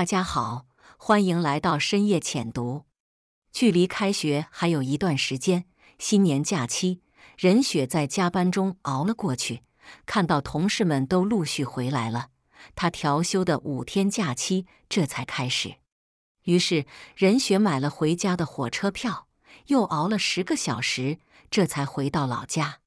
大家好，欢迎来到深夜浅读。距离开学还有一段时间，新年假期，任雪在加班中熬了过去。看到同事们都陆续回来了，他调休的五天假期这才开始。于是，任雪买了回家的火车票，又熬了十个小时，这才回到老家。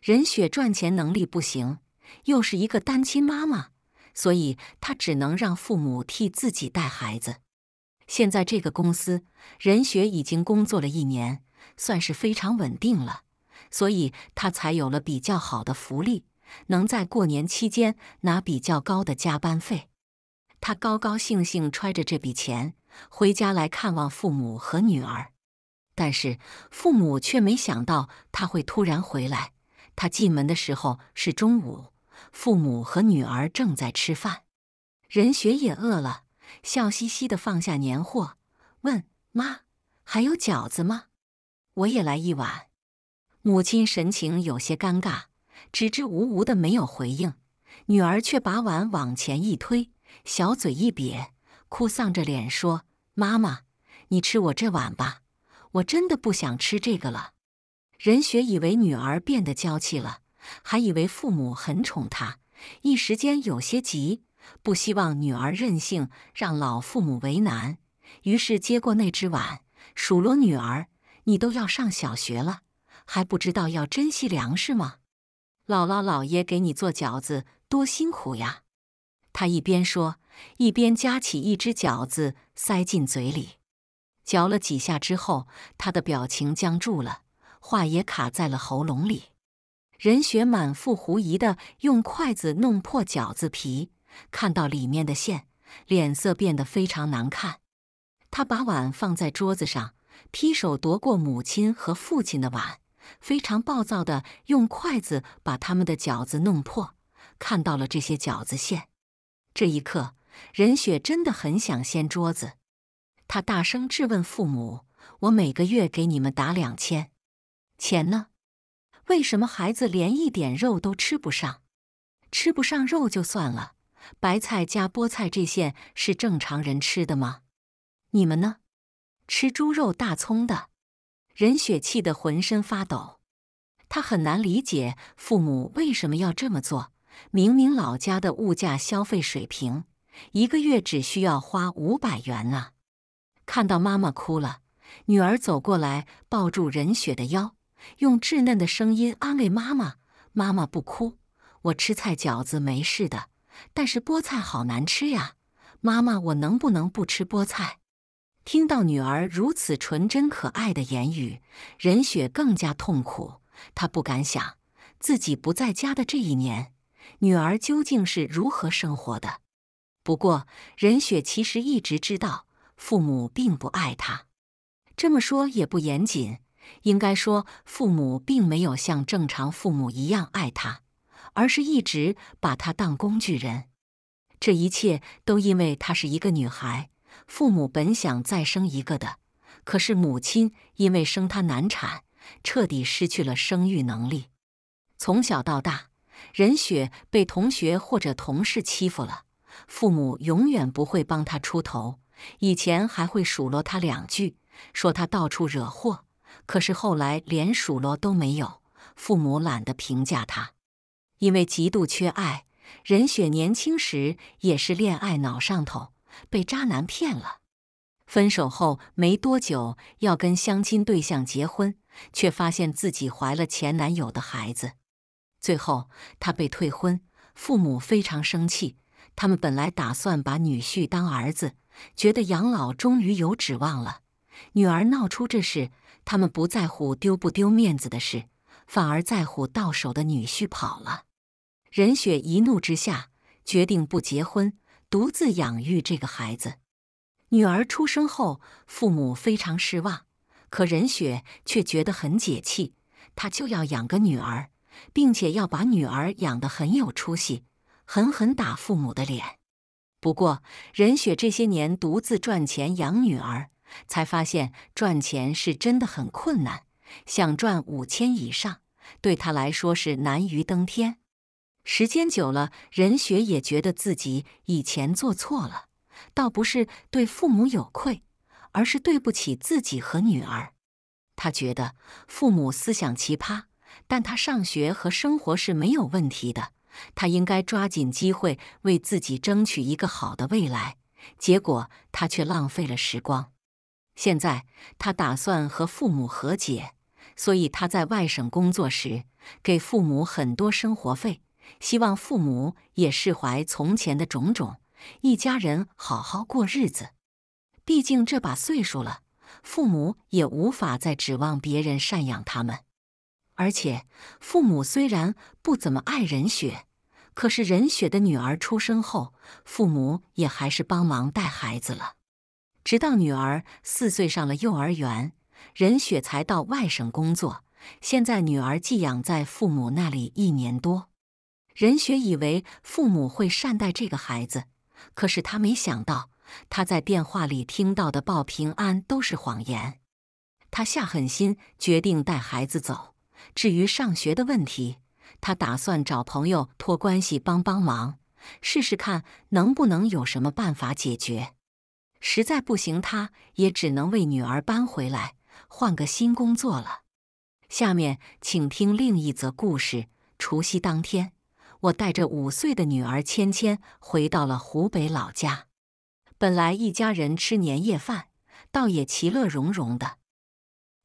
任雪赚钱能力不行，又是一个单亲妈妈。所以，他只能让父母替自己带孩子。现在，这个公司任雪已经工作了一年，算是非常稳定了，所以她才有了比较好的福利，能在过年期间拿比较高的加班费。她高高兴兴揣着这笔钱回家来看望父母和女儿，但是父母却没想到他会突然回来。他进门的时候是中午。父母和女儿正在吃饭，任雪也饿了，笑嘻嘻的放下年货，问：“妈，还有饺子吗？我也来一碗。”母亲神情有些尴尬，支支吾吾的没有回应。女儿却把碗往前一推，小嘴一瘪，哭丧着脸说：“妈妈，你吃我这碗吧，我真的不想吃这个了。”任雪以为女儿变得娇气了。还以为父母很宠他，一时间有些急，不希望女儿任性，让老父母为难，于是接过那只碗，数落女儿：“你都要上小学了，还不知道要珍惜粮食吗？姥姥姥爷给你做饺子多辛苦呀！”他一边说，一边夹起一只饺子塞进嘴里，嚼了几下之后，他的表情僵住了，话也卡在了喉咙里。任雪满腹狐疑的用筷子弄破饺子皮，看到里面的馅，脸色变得非常难看。他把碗放在桌子上，劈手夺过母亲和父亲的碗，非常暴躁的用筷子把他们的饺子弄破，看到了这些饺子馅。这一刻，任雪真的很想掀桌子。他大声质问父母：“我每个月给你们打两千，钱呢？”为什么孩子连一点肉都吃不上？吃不上肉就算了，白菜加菠菜这馅是正常人吃的吗？你们呢？吃猪肉大葱的，任雪气得浑身发抖。他很难理解父母为什么要这么做。明明老家的物价消费水平，一个月只需要花五百元啊！看到妈妈哭了，女儿走过来抱住任雪的腰。用稚嫩的声音安慰妈妈：“妈妈不哭，我吃菜饺子没事的。但是菠菜好难吃呀，妈妈，我能不能不吃菠菜？”听到女儿如此纯真可爱的言语，任雪更加痛苦。她不敢想自己不在家的这一年，女儿究竟是如何生活的。不过，任雪其实一直知道，父母并不爱她。这么说也不严谨。应该说，父母并没有像正常父母一样爱他，而是一直把他当工具人。这一切都因为他是一个女孩。父母本想再生一个的，可是母亲因为生她难产，彻底失去了生育能力。从小到大，任雪被同学或者同事欺负了，父母永远不会帮她出头，以前还会数落她两句，说她到处惹祸。可是后来连数落都没有，父母懒得评价他，因为极度缺爱。任雪年轻时也是恋爱脑上头，被渣男骗了。分手后没多久要跟相亲对象结婚，却发现自己怀了前男友的孩子。最后她被退婚，父母非常生气。他们本来打算把女婿当儿子，觉得养老终于有指望了。女儿闹出这事。他们不在乎丢不丢面子的事，反而在乎到手的女婿跑了。任雪一怒之下决定不结婚，独自养育这个孩子。女儿出生后，父母非常失望，可任雪却觉得很解气。她就要养个女儿，并且要把女儿养得很有出息，狠狠打父母的脸。不过，任雪这些年独自赚钱养女儿。才发现赚钱是真的很困难，想赚五千以上对他来说是难于登天。时间久了，任雪也觉得自己以前做错了，倒不是对父母有愧，而是对不起自己和女儿。他觉得父母思想奇葩，但他上学和生活是没有问题的。他应该抓紧机会为自己争取一个好的未来，结果他却浪费了时光。现在他打算和父母和解，所以他在外省工作时给父母很多生活费，希望父母也释怀从前的种种，一家人好好过日子。毕竟这把岁数了，父母也无法再指望别人赡养他们。而且父母虽然不怎么爱任雪，可是任雪的女儿出生后，父母也还是帮忙带孩子了。直到女儿四岁上了幼儿园，任雪才到外省工作。现在女儿寄养在父母那里一年多，任雪以为父母会善待这个孩子，可是她没想到，她在电话里听到的报平安都是谎言。她下狠心决定带孩子走。至于上学的问题，她打算找朋友托关系帮帮忙，试试看能不能有什么办法解决。实在不行，他也只能为女儿搬回来，换个新工作了。下面请听另一则故事。除夕当天，我带着五岁的女儿芊芊回到了湖北老家。本来一家人吃年夜饭，倒也其乐融融的。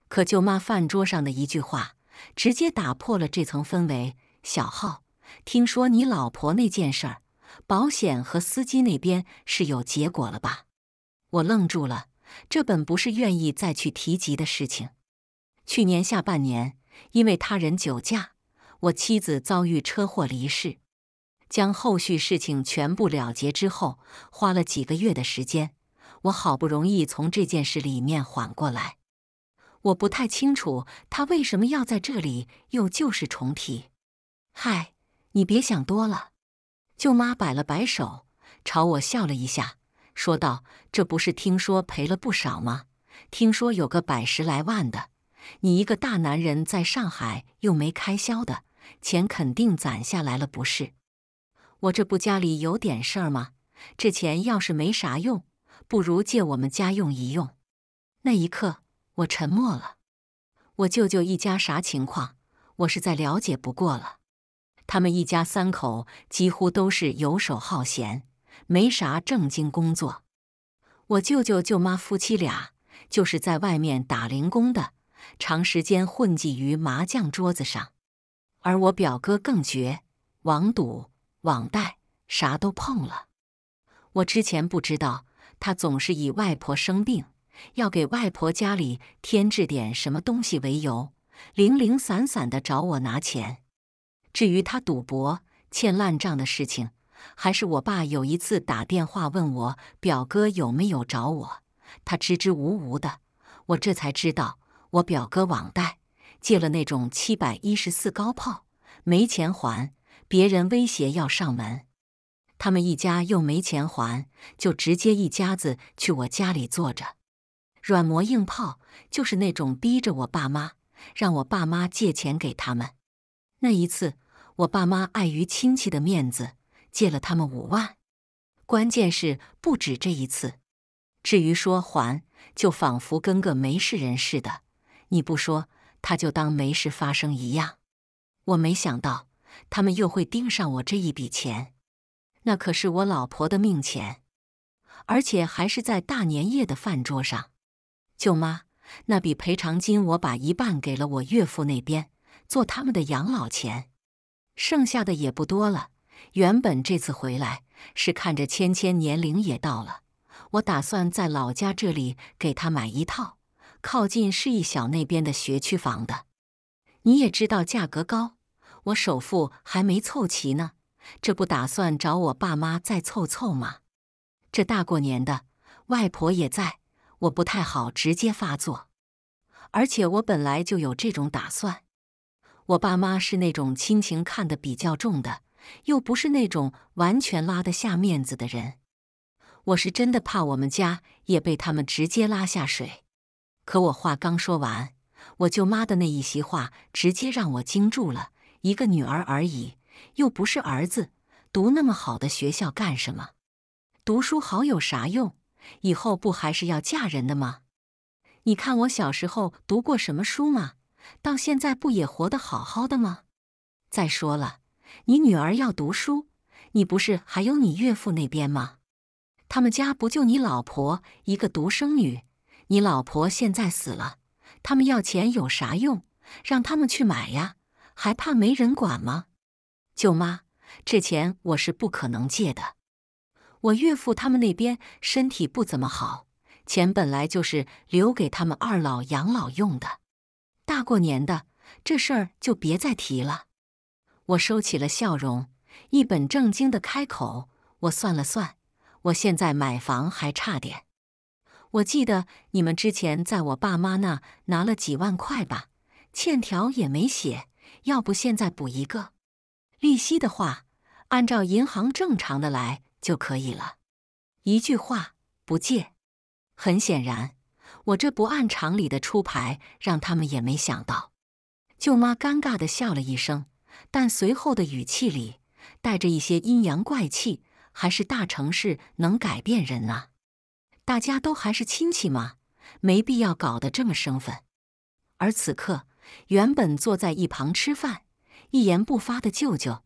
可舅妈饭桌上的一句话，直接打破了这层氛围：“小浩，听说你老婆那件事儿，保险和司机那边是有结果了吧？”我愣住了，这本不是愿意再去提及的事情。去年下半年，因为他人酒驾，我妻子遭遇车祸离世，将后续事情全部了结之后，花了几个月的时间，我好不容易从这件事里面缓过来。我不太清楚他为什么要在这里又旧事重提。嗨，你别想多了。舅妈摆了摆手，朝我笑了一下。说道：“这不是听说赔了不少吗？听说有个百十来万的。你一个大男人在上海又没开销的，钱肯定攒下来了，不是？我这不家里有点事儿吗？这钱要是没啥用，不如借我们家用一用。”那一刻，我沉默了。我舅舅一家啥情况，我是再了解不过了。他们一家三口几乎都是游手好闲。没啥正经工作，我舅舅舅妈夫妻俩就是在外面打零工的，长时间混迹于麻将桌子上。而我表哥更绝，网赌、网贷啥都碰了。我之前不知道，他总是以外婆生病要给外婆家里添置点什么东西为由，零零散散的找我拿钱。至于他赌博欠烂账的事情，还是我爸有一次打电话问我表哥有没有找我，他支支吾吾的，我这才知道我表哥网贷借了那种七百一十四高炮，没钱还，别人威胁要上门。他们一家又没钱还，就直接一家子去我家里坐着，软磨硬泡，就是那种逼着我爸妈让我爸妈借钱给他们。那一次，我爸妈碍于亲戚的面子。借了他们五万，关键是不止这一次。至于说还，就仿佛跟个没事人似的。你不说，他就当没事发生一样。我没想到他们又会盯上我这一笔钱，那可是我老婆的命钱，而且还是在大年夜的饭桌上。舅妈，那笔赔偿金，我把一半给了我岳父那边做他们的养老钱，剩下的也不多了。原本这次回来是看着芊芊年龄也到了，我打算在老家这里给她买一套靠近市一小那边的学区房的。你也知道价格高，我首付还没凑齐呢，这不打算找我爸妈再凑凑吗？这大过年的，外婆也在，我不太好直接发作。而且我本来就有这种打算，我爸妈是那种亲情看得比较重的。又不是那种完全拉得下面子的人，我是真的怕我们家也被他们直接拉下水。可我话刚说完，我舅妈的那一席话直接让我惊住了。一个女儿而已，又不是儿子，读那么好的学校干什么？读书好有啥用？以后不还是要嫁人的吗？你看我小时候读过什么书吗？到现在不也活得好好的吗？再说了。你女儿要读书，你不是还有你岳父那边吗？他们家不就你老婆一个独生女？你老婆现在死了，他们要钱有啥用？让他们去买呀，还怕没人管吗？舅妈，这钱我是不可能借的。我岳父他们那边身体不怎么好，钱本来就是留给他们二老养老用的。大过年的，这事儿就别再提了。我收起了笑容，一本正经的开口：“我算了算，我现在买房还差点。我记得你们之前在我爸妈那拿了几万块吧？欠条也没写，要不现在补一个？利息的话，按照银行正常的来就可以了。一句话，不借。”很显然，我这不按常理的出牌，让他们也没想到。舅妈尴尬地笑了一声。但随后的语气里带着一些阴阳怪气，还是大城市能改变人啊！大家都还是亲戚嘛，没必要搞得这么生分。而此刻，原本坐在一旁吃饭、一言不发的舅舅，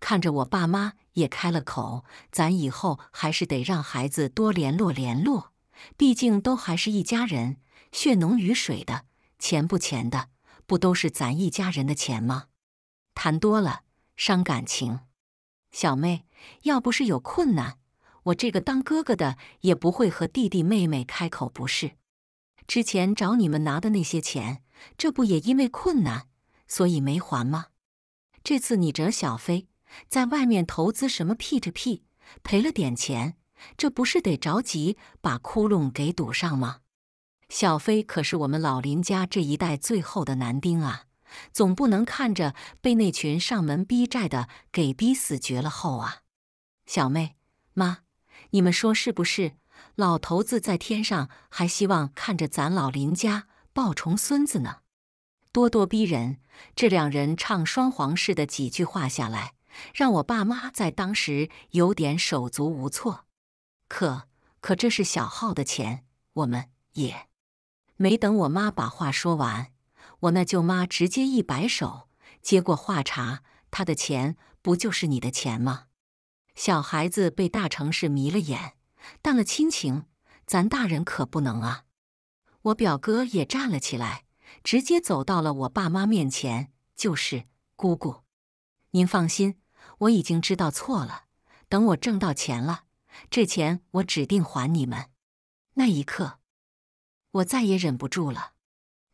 看着我爸妈也开了口：“咱以后还是得让孩子多联络联络，毕竟都还是一家人，血浓于水的。钱不钱的，不都是咱一家人的钱吗？”谈多了伤感情，小妹，要不是有困难，我这个当哥哥的也不会和弟弟妹妹开口，不是？之前找你们拿的那些钱，这不也因为困难，所以没还吗？这次你折小飞在外面投资什么屁 o 屁，赔了点钱，这不是得着急把窟窿给堵上吗？小飞可是我们老林家这一代最后的男丁啊！总不能看着被那群上门逼债的给逼死绝了后啊！小妹，妈，你们说是不是？老头子在天上还希望看着咱老林家抱重孙子呢。咄咄逼人，这两人唱双簧似的几句话下来，让我爸妈在当时有点手足无措。可可，这是小浩的钱，我们也……没等我妈把话说完。我那舅妈直接一摆手，接过话茬：“她的钱不就是你的钱吗？”小孩子被大城市迷了眼，淡了亲情，咱大人可不能啊！我表哥也站了起来，直接走到了我爸妈面前：“就是，姑姑，您放心，我已经知道错了。等我挣到钱了，这钱我指定还你们。”那一刻，我再也忍不住了，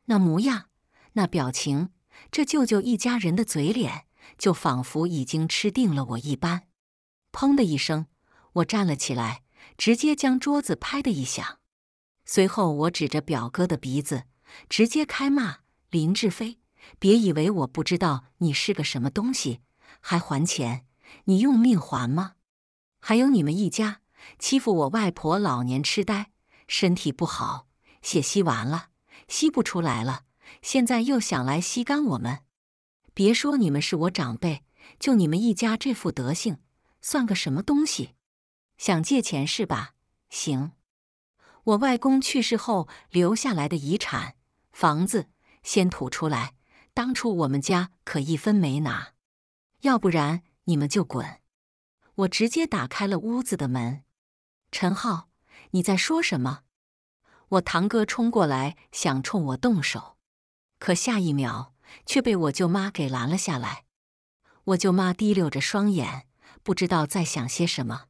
那模样。那表情，这舅舅一家人的嘴脸，就仿佛已经吃定了我一般。砰的一声，我站了起来，直接将桌子拍的一响。随后，我指着表哥的鼻子，直接开骂：“林志飞，别以为我不知道你是个什么东西，还还钱，你用命还吗？还有你们一家欺负我外婆，老年痴呆，身体不好，血吸完了，吸不出来了。”现在又想来吸干我们！别说你们是我长辈，就你们一家这副德行，算个什么东西？想借钱是吧？行，我外公去世后留下来的遗产，房子先吐出来。当初我们家可一分没拿，要不然你们就滚！我直接打开了屋子的门。陈浩，你在说什么？我堂哥冲过来，想冲我动手。可下一秒却被我舅妈给拦了下来。我舅妈滴溜着双眼，不知道在想些什么，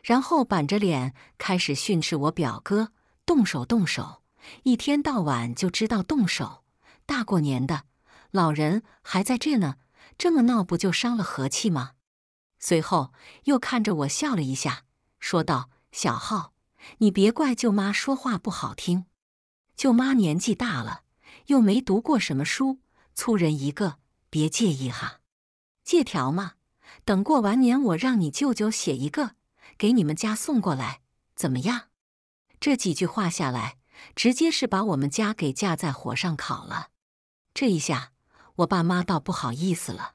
然后板着脸开始训斥我表哥：“动手动手，一天到晚就知道动手，大过年的，老人还在这呢，这么闹不就伤了和气吗？”随后又看着我笑了一下，说道：“小浩，你别怪舅妈说话不好听，舅妈年纪大了。”又没读过什么书，粗人一个，别介意哈。借条嘛，等过完年我让你舅舅写一个，给你们家送过来，怎么样？这几句话下来，直接是把我们家给架在火上烤了。这一下我爸妈倒不好意思了，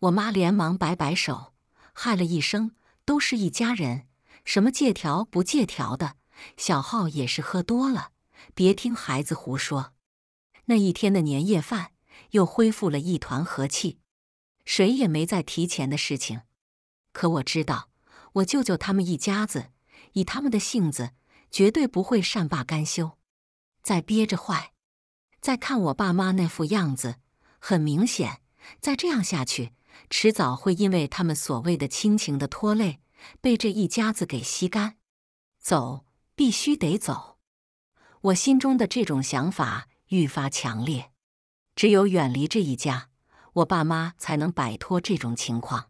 我妈连忙摆摆手，嗨了一声，都是一家人，什么借条不借条的。小浩也是喝多了，别听孩子胡说。那一天的年夜饭又恢复了一团和气，谁也没再提钱的事情。可我知道，我舅舅他们一家子以他们的性子，绝对不会善罢甘休。再憋着坏，再看我爸妈那副样子，很明显，再这样下去，迟早会因为他们所谓的亲情的拖累，被这一家子给吸干。走，必须得走。我心中的这种想法。愈发强烈，只有远离这一家，我爸妈才能摆脱这种情况。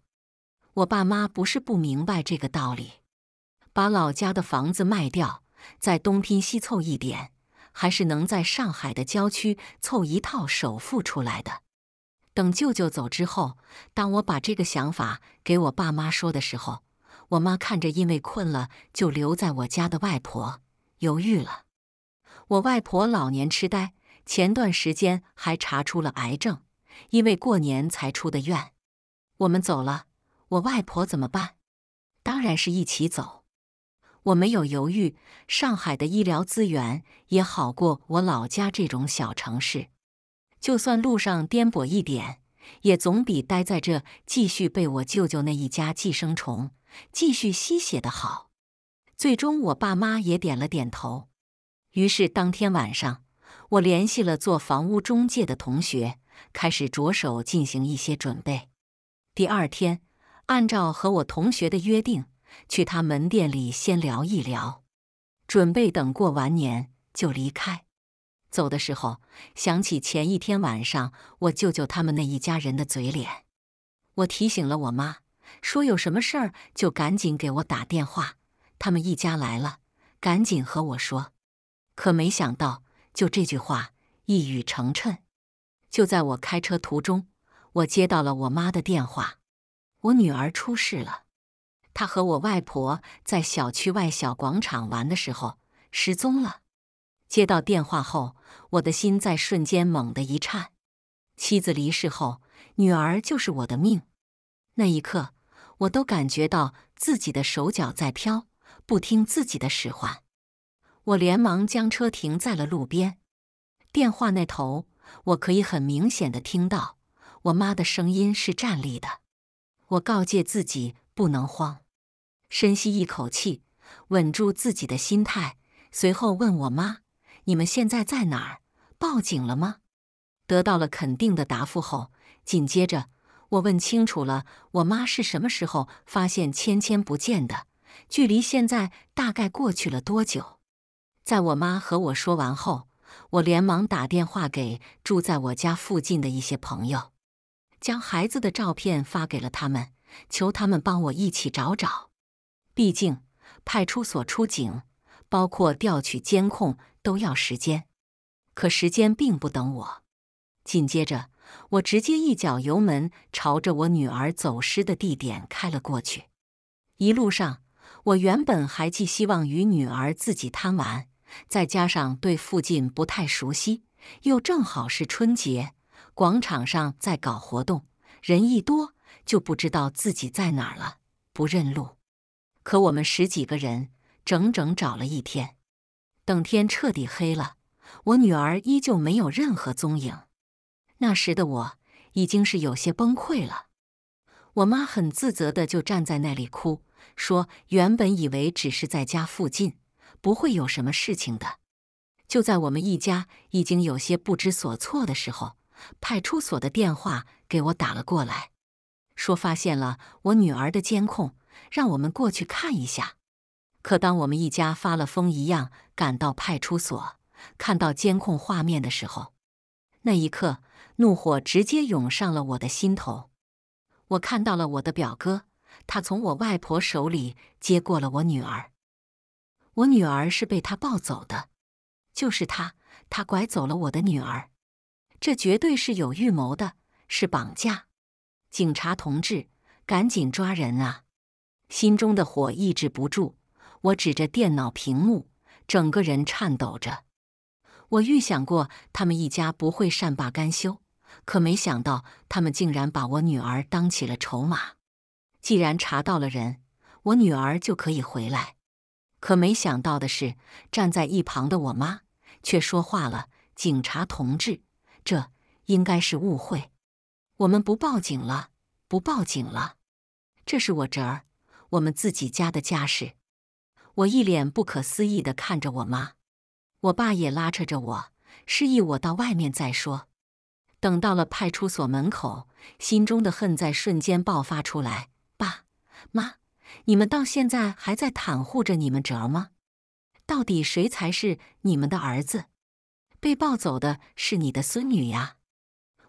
我爸妈不是不明白这个道理，把老家的房子卖掉，再东拼西凑一点，还是能在上海的郊区凑一套首付出来的。等舅舅走之后，当我把这个想法给我爸妈说的时候，我妈看着因为困了就留在我家的外婆，犹豫了。我外婆老年痴呆。前段时间还查出了癌症，因为过年才出的院。我们走了，我外婆怎么办？当然是一起走。我没有犹豫，上海的医疗资源也好过我老家这种小城市。就算路上颠簸一点，也总比待在这继续被我舅舅那一家寄生虫继续吸血的好。最终，我爸妈也点了点头。于是，当天晚上。我联系了做房屋中介的同学，开始着手进行一些准备。第二天，按照和我同学的约定，去他门店里先聊一聊，准备等过完年就离开。走的时候，想起前一天晚上我舅舅他们那一家人的嘴脸，我提醒了我妈，说有什么事儿就赶紧给我打电话。他们一家来了，赶紧和我说。可没想到。就这句话，一语成谶。就在我开车途中，我接到了我妈的电话，我女儿出事了。她和我外婆在小区外小广场玩的时候失踪了。接到电话后，我的心在瞬间猛地一颤。妻子离世后，女儿就是我的命。那一刻，我都感觉到自己的手脚在飘，不听自己的使唤。我连忙将车停在了路边，电话那头，我可以很明显的听到我妈的声音是站立的。我告诫自己不能慌，深吸一口气，稳住自己的心态，随后问我妈：“你们现在在哪儿？报警了吗？”得到了肯定的答复后，紧接着我问清楚了我妈是什么时候发现芊芊不见的，距离现在大概过去了多久。在我妈和我说完后，我连忙打电话给住在我家附近的一些朋友，将孩子的照片发给了他们，求他们帮我一起找找。毕竟派出所出警，包括调取监控都要时间，可时间并不等我。紧接着，我直接一脚油门朝着我女儿走失的地点开了过去。一路上，我原本还寄希望于女儿自己贪玩。再加上对附近不太熟悉，又正好是春节，广场上在搞活动，人一多就不知道自己在哪儿了，不认路。可我们十几个人整整找了一天，等天彻底黑了，我女儿依旧没有任何踪影。那时的我已经是有些崩溃了。我妈很自责的就站在那里哭，说原本以为只是在家附近。不会有什么事情的。就在我们一家已经有些不知所措的时候，派出所的电话给我打了过来，说发现了我女儿的监控，让我们过去看一下。可当我们一家发了疯一样赶到派出所，看到监控画面的时候，那一刻怒火直接涌上了我的心头。我看到了我的表哥，他从我外婆手里接过了我女儿。我女儿是被他抱走的，就是他，他拐走了我的女儿，这绝对是有预谋的，是绑架！警察同志，赶紧抓人啊！心中的火抑制不住，我指着电脑屏幕，整个人颤抖着。我预想过他们一家不会善罢甘休，可没想到他们竟然把我女儿当起了筹码。既然查到了人，我女儿就可以回来。可没想到的是，站在一旁的我妈却说话了：“警察同志，这应该是误会，我们不报警了，不报警了，这是我侄儿，我们自己家的家事。”我一脸不可思议的看着我妈，我爸也拉扯着我，示意我到外面再说。等到了派出所门口，心中的恨在瞬间爆发出来，爸妈。你们到现在还在袒护着你们哲吗？到底谁才是你们的儿子？被抱走的是你的孙女呀！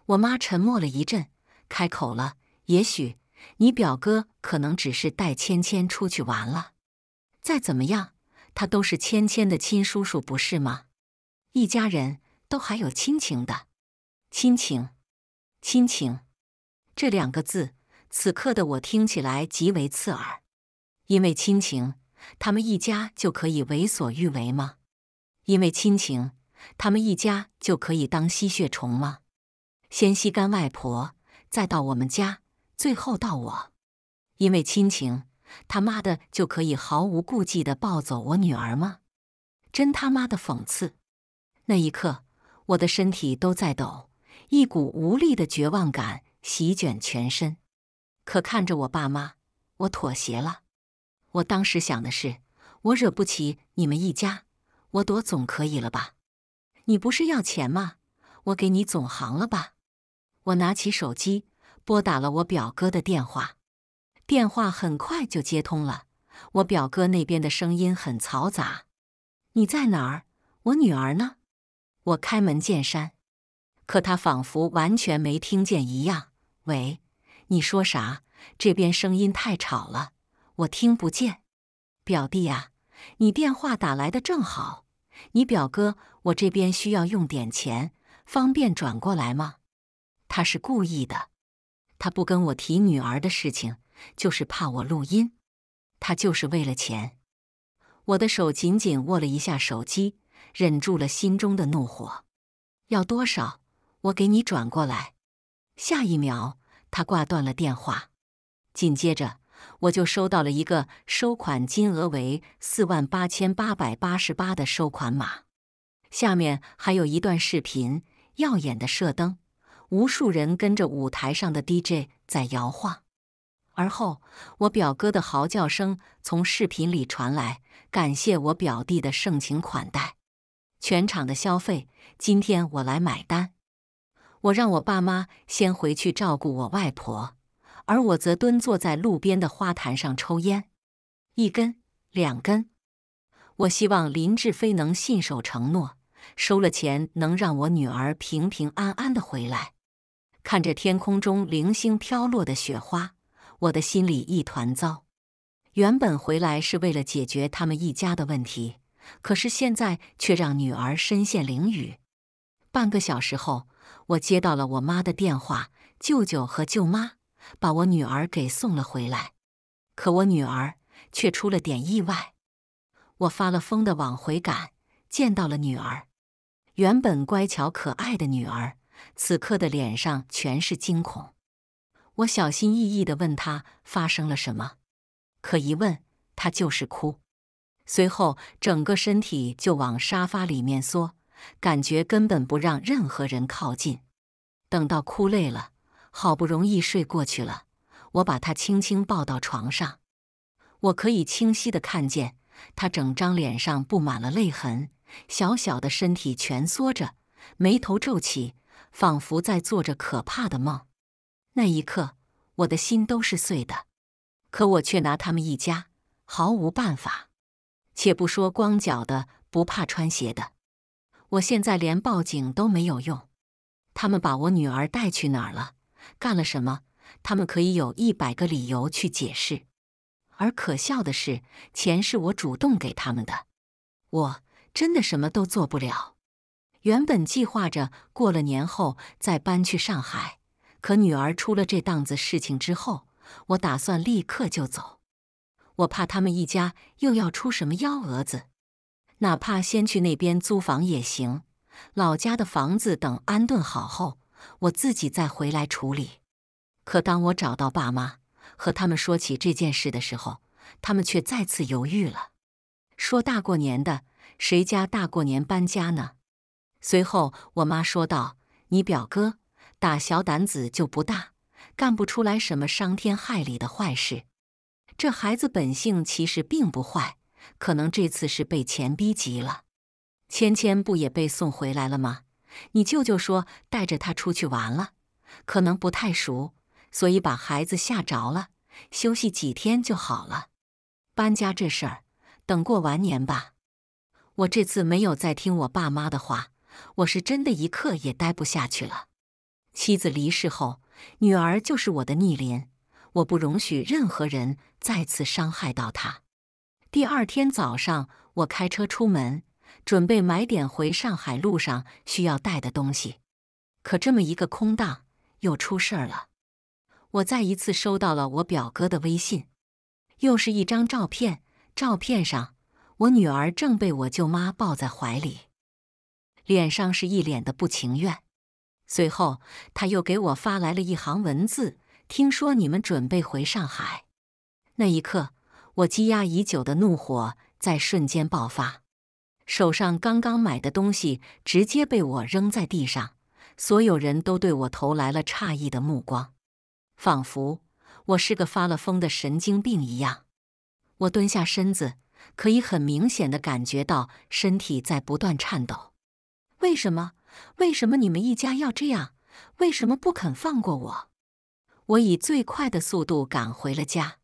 我妈沉默了一阵，开口了：“也许你表哥可能只是带芊芊出去玩了。再怎么样，他都是芊芊的亲叔叔，不是吗？一家人都还有亲情的，亲情，亲情这两个字，此刻的我听起来极为刺耳。”因为亲情，他们一家就可以为所欲为吗？因为亲情，他们一家就可以当吸血虫吗？先吸干外婆，再到我们家，最后到我。因为亲情，他妈的就可以毫无顾忌的抱走我女儿吗？真他妈的讽刺！那一刻，我的身体都在抖，一股无力的绝望感席卷全身。可看着我爸妈，我妥协了。我当时想的是，我惹不起你们一家，我躲总可以了吧？你不是要钱吗？我给你总行了吧？我拿起手机拨打了我表哥的电话，电话很快就接通了。我表哥那边的声音很嘈杂。你在哪儿？我女儿呢？我开门见山，可他仿佛完全没听见一样。喂，你说啥？这边声音太吵了。我听不见，表弟啊，你电话打来的正好。你表哥，我这边需要用点钱，方便转过来吗？他是故意的，他不跟我提女儿的事情，就是怕我录音。他就是为了钱。我的手紧紧握了一下手机，忍住了心中的怒火。要多少，我给你转过来。下一秒，他挂断了电话，紧接着。我就收到了一个收款金额为四万八千八百八十八的收款码，下面还有一段视频：耀眼的射灯，无数人跟着舞台上的 DJ 在摇晃。而后，我表哥的嚎叫声从视频里传来。感谢我表弟的盛情款待，全场的消费今天我来买单。我让我爸妈先回去照顾我外婆。而我则蹲坐在路边的花坛上抽烟，一根两根。我希望林志飞能信守承诺，收了钱能让我女儿平平安安的回来。看着天空中零星飘落的雪花，我的心里一团糟。原本回来是为了解决他们一家的问题，可是现在却让女儿身陷囹圄。半个小时后，我接到了我妈的电话，舅舅和舅妈。把我女儿给送了回来，可我女儿却出了点意外。我发了疯的往回赶，见到了女儿。原本乖巧可爱的女儿，此刻的脸上全是惊恐。我小心翼翼的问她发生了什么，可一问她就是哭，随后整个身体就往沙发里面缩，感觉根本不让任何人靠近。等到哭累了。好不容易睡过去了，我把她轻轻抱到床上。我可以清晰的看见她整张脸上布满了泪痕，小小的身体蜷缩着，眉头皱起，仿佛在做着可怕的梦。那一刻，我的心都是碎的。可我却拿他们一家毫无办法。且不说光脚的不怕穿鞋的，我现在连报警都没有用。他们把我女儿带去哪儿了？干了什么？他们可以有一百个理由去解释。而可笑的是，钱是我主动给他们的，我真的什么都做不了。原本计划着过了年后再搬去上海，可女儿出了这档子事情之后，我打算立刻就走。我怕他们一家又要出什么幺蛾子，哪怕先去那边租房也行。老家的房子等安顿好后。我自己再回来处理。可当我找到爸妈，和他们说起这件事的时候，他们却再次犹豫了，说：“大过年的，谁家大过年搬家呢？”随后，我妈说道：“你表哥打小胆子就不大，干不出来什么伤天害理的坏事。这孩子本性其实并不坏，可能这次是被钱逼急了。”芊芊不也被送回来了吗？你舅舅说带着他出去玩了，可能不太熟，所以把孩子吓着了。休息几天就好了。搬家这事儿，等过完年吧。我这次没有再听我爸妈的话，我是真的一刻也待不下去了。妻子离世后，女儿就是我的逆鳞，我不容许任何人再次伤害到她。第二天早上，我开车出门。准备买点回上海路上需要带的东西，可这么一个空档又出事儿了。我再一次收到了我表哥的微信，又是一张照片，照片上我女儿正被我舅妈抱在怀里，脸上是一脸的不情愿。随后他又给我发来了一行文字：“听说你们准备回上海。”那一刻，我积压已久的怒火在瞬间爆发。手上刚刚买的东西直接被我扔在地上，所有人都对我投来了诧异的目光，仿佛我是个发了疯的神经病一样。我蹲下身子，可以很明显的感觉到身体在不断颤抖。为什么？为什么你们一家要这样？为什么不肯放过我？我以最快的速度赶回了家，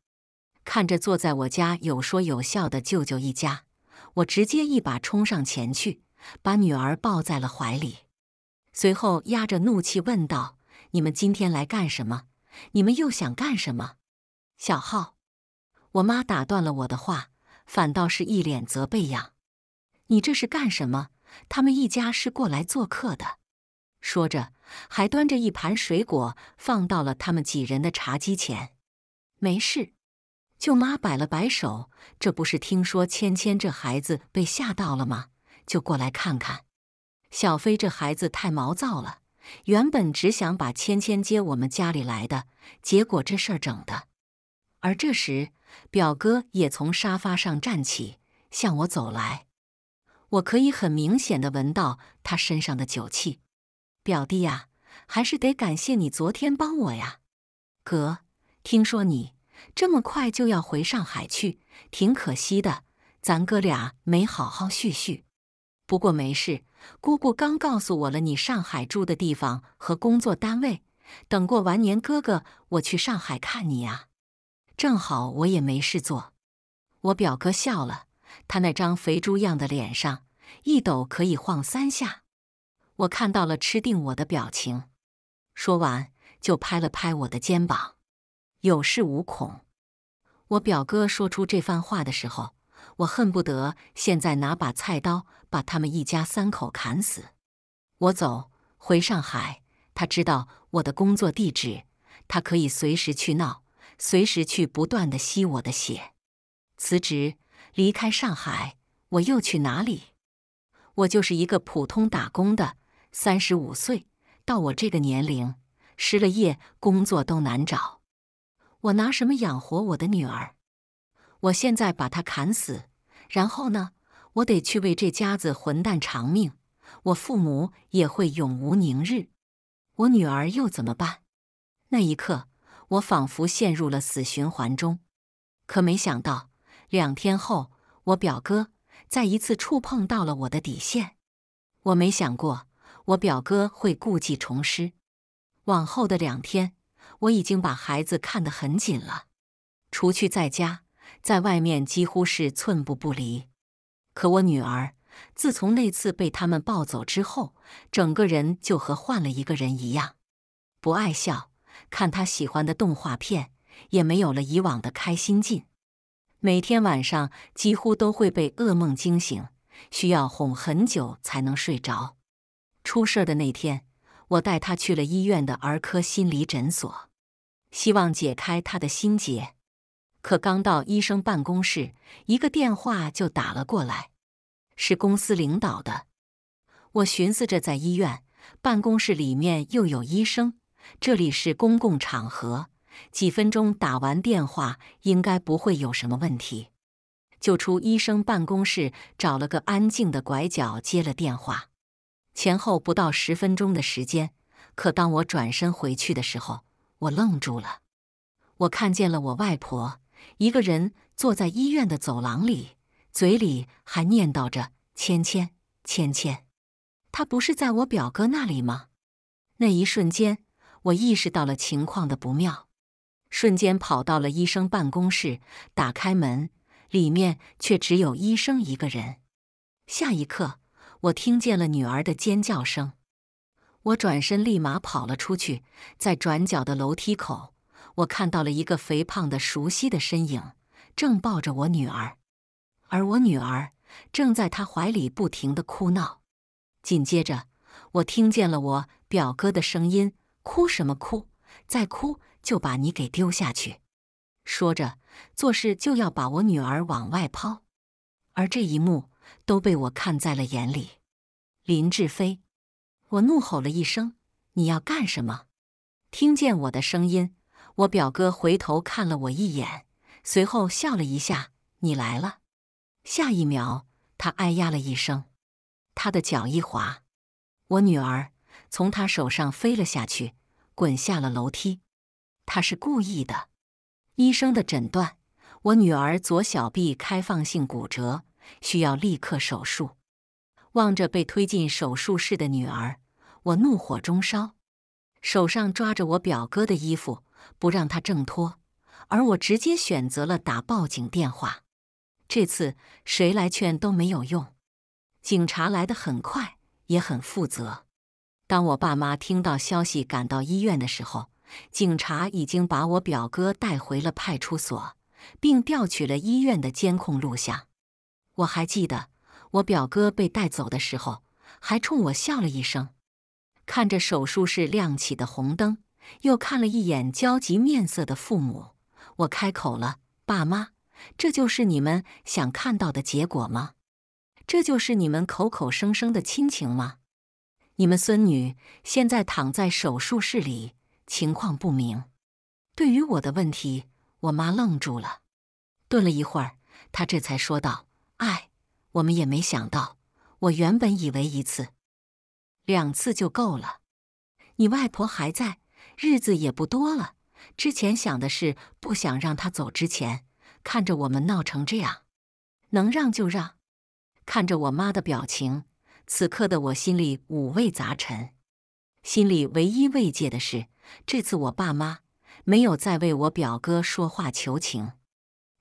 看着坐在我家有说有笑的舅舅一家。我直接一把冲上前去，把女儿抱在了怀里，随后压着怒气问道：“你们今天来干什么？你们又想干什么？”小浩，我妈打断了我的话，反倒是一脸责备呀：“你这是干什么？他们一家是过来做客的。”说着，还端着一盘水果放到了他们几人的茶几前。没事。舅妈摆了摆手：“这不是听说芊芊这孩子被吓到了吗？就过来看看。”小飞这孩子太毛躁了，原本只想把芊芊接我们家里来，的结果这事儿整的。而这时，表哥也从沙发上站起，向我走来。我可以很明显的闻到他身上的酒气。表弟啊，还是得感谢你昨天帮我呀。哥，听说你……这么快就要回上海去，挺可惜的。咱哥俩没好好叙叙，不过没事。姑姑刚告诉我了你上海住的地方和工作单位。等过完年，哥哥，我去上海看你啊，正好我也没事做。我表哥笑了，他那张肥猪样的脸上一抖可以晃三下，我看到了吃定我的表情。说完就拍了拍我的肩膀。有恃无恐。我表哥说出这番话的时候，我恨不得现在拿把菜刀把他们一家三口砍死。我走回上海，他知道我的工作地址，他可以随时去闹，随时去不断的吸我的血。辞职离开上海，我又去哪里？我就是一个普通打工的，三十五岁，到我这个年龄，失了业，工作都难找。我拿什么养活我的女儿？我现在把她砍死，然后呢？我得去为这家子混蛋偿命，我父母也会永无宁日，我女儿又怎么办？那一刻，我仿佛陷入了死循环中。可没想到，两天后，我表哥再一次触碰到了我的底线。我没想过，我表哥会故技重施。往后的两天。我已经把孩子看得很紧了，除去在家，在外面几乎是寸步不离。可我女儿自从那次被他们抱走之后，整个人就和换了一个人一样，不爱笑，看她喜欢的动画片也没有了以往的开心劲。每天晚上几乎都会被噩梦惊醒，需要哄很久才能睡着。出事的那天，我带她去了医院的儿科心理诊所。希望解开他的心结，可刚到医生办公室，一个电话就打了过来，是公司领导的。我寻思着，在医院办公室里面又有医生，这里是公共场合，几分钟打完电话应该不会有什么问题，就出医生办公室，找了个安静的拐角接了电话。前后不到十分钟的时间，可当我转身回去的时候。我愣住了，我看见了我外婆，一个人坐在医院的走廊里，嘴里还念叨着“芊芊，芊芊”。她不是在我表哥那里吗？那一瞬间，我意识到了情况的不妙，瞬间跑到了医生办公室，打开门，里面却只有医生一个人。下一刻，我听见了女儿的尖叫声。我转身，立马跑了出去。在转角的楼梯口，我看到了一个肥胖的、熟悉的身影，正抱着我女儿，而我女儿正在他怀里不停的哭闹。紧接着，我听见了我表哥的声音：“哭什么哭？再哭就把你给丢下去！”说着，做事就要把我女儿往外抛。而这一幕都被我看在了眼里。林志飞。我怒吼了一声：“你要干什么？”听见我的声音，我表哥回头看了我一眼，随后笑了一下：“你来了。”下一秒，他哎呀了一声，他的脚一滑，我女儿从他手上飞了下去，滚下了楼梯。他是故意的。医生的诊断：我女儿左小臂开放性骨折，需要立刻手术。望着被推进手术室的女儿，我怒火中烧，手上抓着我表哥的衣服，不让他挣脱，而我直接选择了打报警电话。这次谁来劝都没有用，警察来的很快，也很负责。当我爸妈听到消息赶到医院的时候，警察已经把我表哥带回了派出所，并调取了医院的监控录像。我还记得。我表哥被带走的时候，还冲我笑了一声。看着手术室亮起的红灯，又看了一眼焦急面色的父母，我开口了：“爸妈，这就是你们想看到的结果吗？这就是你们口口声声的亲情吗？你们孙女现在躺在手术室里，情况不明。对于我的问题，我妈愣住了，顿了一会儿，她这才说道：‘爱。’我们也没想到，我原本以为一次、两次就够了。你外婆还在，日子也不多了。之前想的是不想让她走，之前看着我们闹成这样，能让就让。看着我妈的表情，此刻的我心里五味杂陈。心里唯一慰藉的是，这次我爸妈没有再为我表哥说话求情。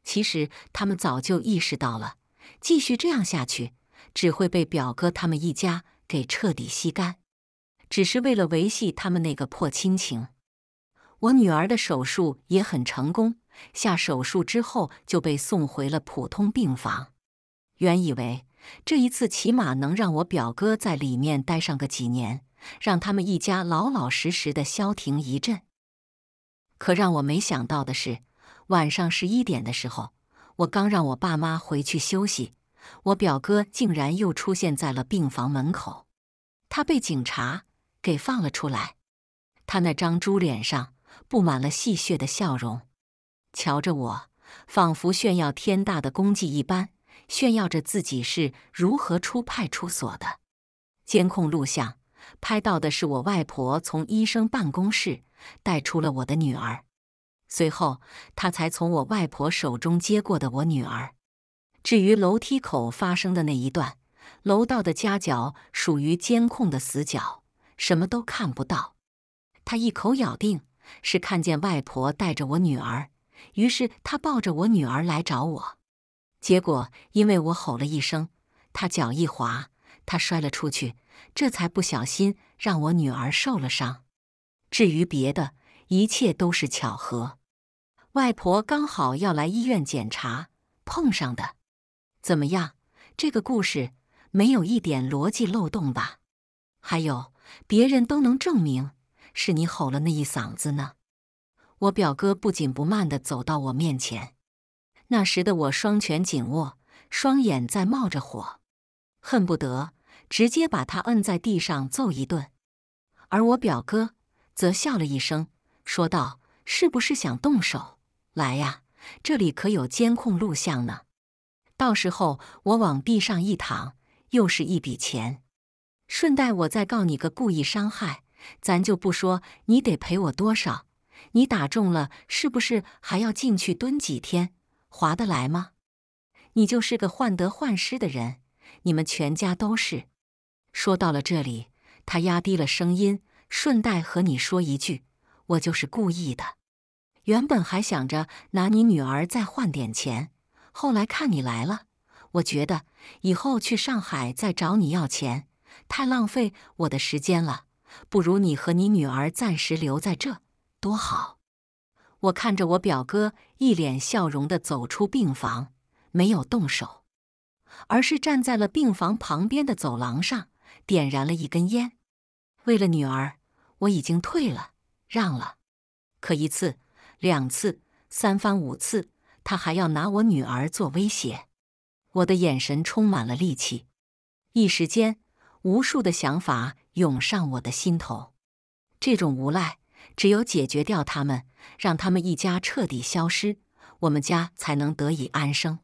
其实他们早就意识到了。继续这样下去，只会被表哥他们一家给彻底吸干。只是为了维系他们那个破亲情。我女儿的手术也很成功，下手术之后就被送回了普通病房。原以为这一次起码能让我表哥在里面待上个几年，让他们一家老老实实的消停一阵。可让我没想到的是，晚上十一点的时候。我刚让我爸妈回去休息，我表哥竟然又出现在了病房门口。他被警察给放了出来，他那张猪脸上布满了戏谑的笑容，瞧着我，仿佛炫耀天大的功绩一般，炫耀着自己是如何出派出所的。监控录像拍到的是我外婆从医生办公室带出了我的女儿。随后，他才从我外婆手中接过的我女儿。至于楼梯口发生的那一段，楼道的夹角属于监控的死角，什么都看不到。他一口咬定是看见外婆带着我女儿，于是他抱着我女儿来找我。结果，因为我吼了一声，他脚一滑，他摔了出去，这才不小心让我女儿受了伤。至于别的，一切都是巧合。外婆刚好要来医院检查，碰上的。怎么样？这个故事没有一点逻辑漏洞吧？还有，别人都能证明是你吼了那一嗓子呢。我表哥不紧不慢地走到我面前。那时的我双拳紧握，双眼在冒着火，恨不得直接把他摁在地上揍一顿。而我表哥则笑了一声，说道：“是不是想动手？”来呀，这里可有监控录像呢。到时候我往地上一躺，又是一笔钱。顺带我再告你个故意伤害，咱就不说你得赔我多少。你打中了，是不是还要进去蹲几天？划得来吗？你就是个患得患失的人，你们全家都是。说到了这里，他压低了声音，顺带和你说一句：我就是故意的。原本还想着拿你女儿再换点钱，后来看你来了，我觉得以后去上海再找你要钱太浪费我的时间了，不如你和你女儿暂时留在这，多好！我看着我表哥一脸笑容的走出病房，没有动手，而是站在了病房旁边的走廊上，点燃了一根烟。为了女儿，我已经退了，让了，可一次。两次，三番五次，他还要拿我女儿做威胁。我的眼神充满了戾气，一时间，无数的想法涌上我的心头。这种无赖，只有解决掉他们，让他们一家彻底消失，我们家才能得以安生。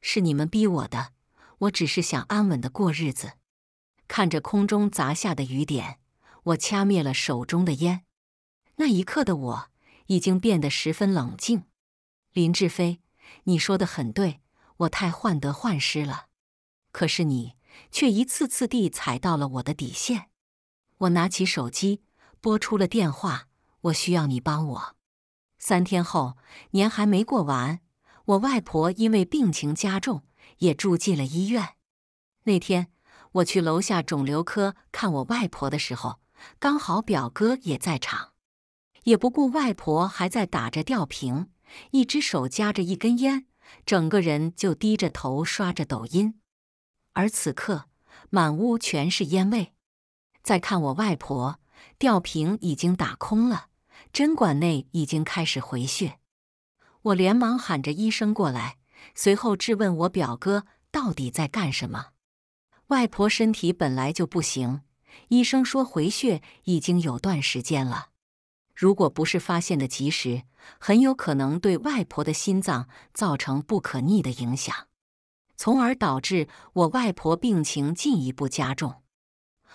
是你们逼我的，我只是想安稳的过日子。看着空中砸下的雨点，我掐灭了手中的烟。那一刻的我。已经变得十分冷静，林志飞，你说的很对，我太患得患失了。可是你却一次次地踩到了我的底线。我拿起手机拨出了电话，我需要你帮我。三天后，年还没过完，我外婆因为病情加重也住进了医院。那天我去楼下肿瘤科看我外婆的时候，刚好表哥也在场。也不顾外婆还在打着吊瓶，一只手夹着一根烟，整个人就低着头刷着抖音。而此刻，满屋全是烟味。再看我外婆，吊瓶已经打空了，针管内已经开始回血。我连忙喊着医生过来，随后质问我表哥到底在干什么。外婆身体本来就不行，医生说回血已经有段时间了。如果不是发现的及时，很有可能对外婆的心脏造成不可逆的影响，从而导致我外婆病情进一步加重。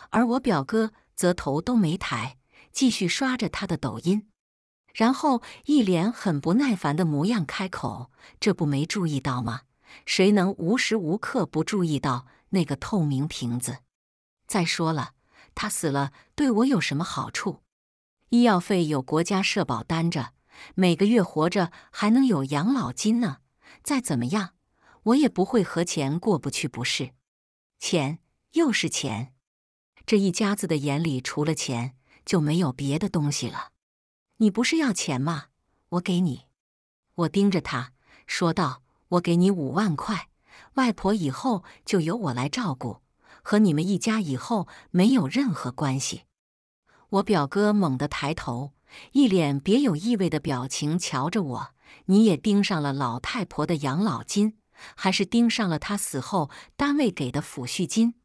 而我表哥则头都没抬，继续刷着他的抖音，然后一脸很不耐烦的模样开口：“这不没注意到吗？谁能无时无刻不注意到那个透明瓶子？再说了，他死了对我有什么好处？”医药费有国家社保担着，每个月活着还能有养老金呢。再怎么样，我也不会和钱过不去，不是？钱又是钱，这一家子的眼里除了钱就没有别的东西了。你不是要钱吗？我给你。我盯着他说道：“我给你五万块，外婆以后就由我来照顾，和你们一家以后没有任何关系。”我表哥猛地抬头，一脸别有意味的表情瞧着我。你也盯上了老太婆的养老金，还是盯上了她死后单位给的抚恤金？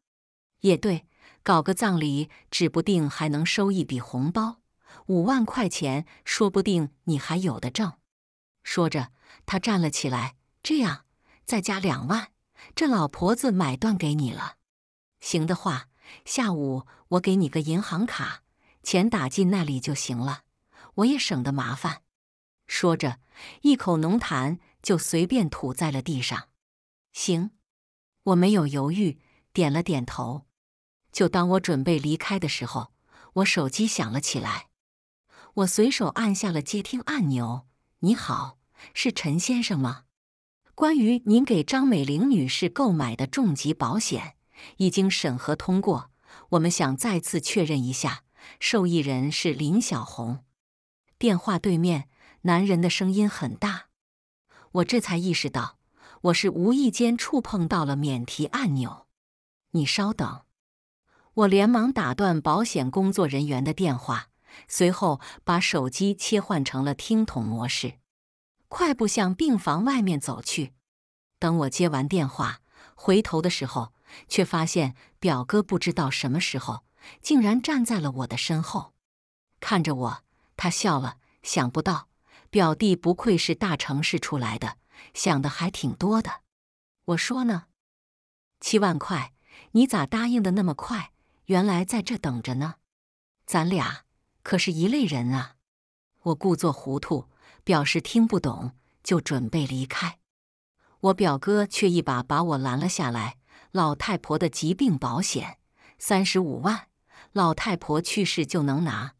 也对，搞个葬礼，指不定还能收一笔红包，五万块钱，说不定你还有的挣。说着，他站了起来。这样，再加两万，这老婆子买断给你了。行的话，下午我给你个银行卡。钱打进那里就行了，我也省得麻烦。说着，一口浓痰就随便吐在了地上。行，我没有犹豫，点了点头。就当我准备离开的时候，我手机响了起来。我随手按下了接听按钮。“你好，是陈先生吗？”“关于您给张美玲女士购买的重疾保险，已经审核通过，我们想再次确认一下。”受益人是林小红。电话对面男人的声音很大，我这才意识到我是无意间触碰到了免提按钮。你稍等，我连忙打断保险工作人员的电话，随后把手机切换成了听筒模式，快步向病房外面走去。等我接完电话，回头的时候，却发现表哥不知道什么时候。竟然站在了我的身后，看着我，他笑了。想不到表弟不愧是大城市出来的，想的还挺多的。我说呢，七万块，你咋答应的那么快？原来在这等着呢。咱俩可是一类人啊。我故作糊涂，表示听不懂，就准备离开。我表哥却一把把我拦了下来。老太婆的疾病保险，三十五万。老太婆去世就能拿，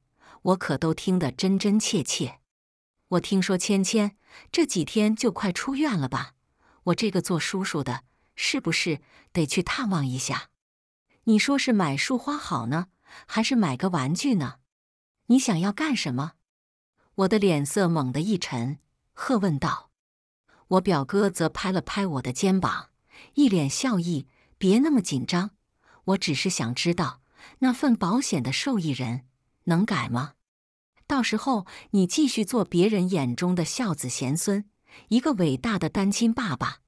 我可都听得真真切切。我听说芊芊这几天就快出院了吧？我这个做叔叔的，是不是得去探望一下？你说是买束花好呢，还是买个玩具呢？你想要干什么？我的脸色猛地一沉，喝问道。我表哥则拍了拍我的肩膀，一脸笑意：“别那么紧张，我只是想知道。”那份保险的受益人能改吗？到时候你继续做别人眼中的孝子贤孙，一个伟大的单亲爸爸；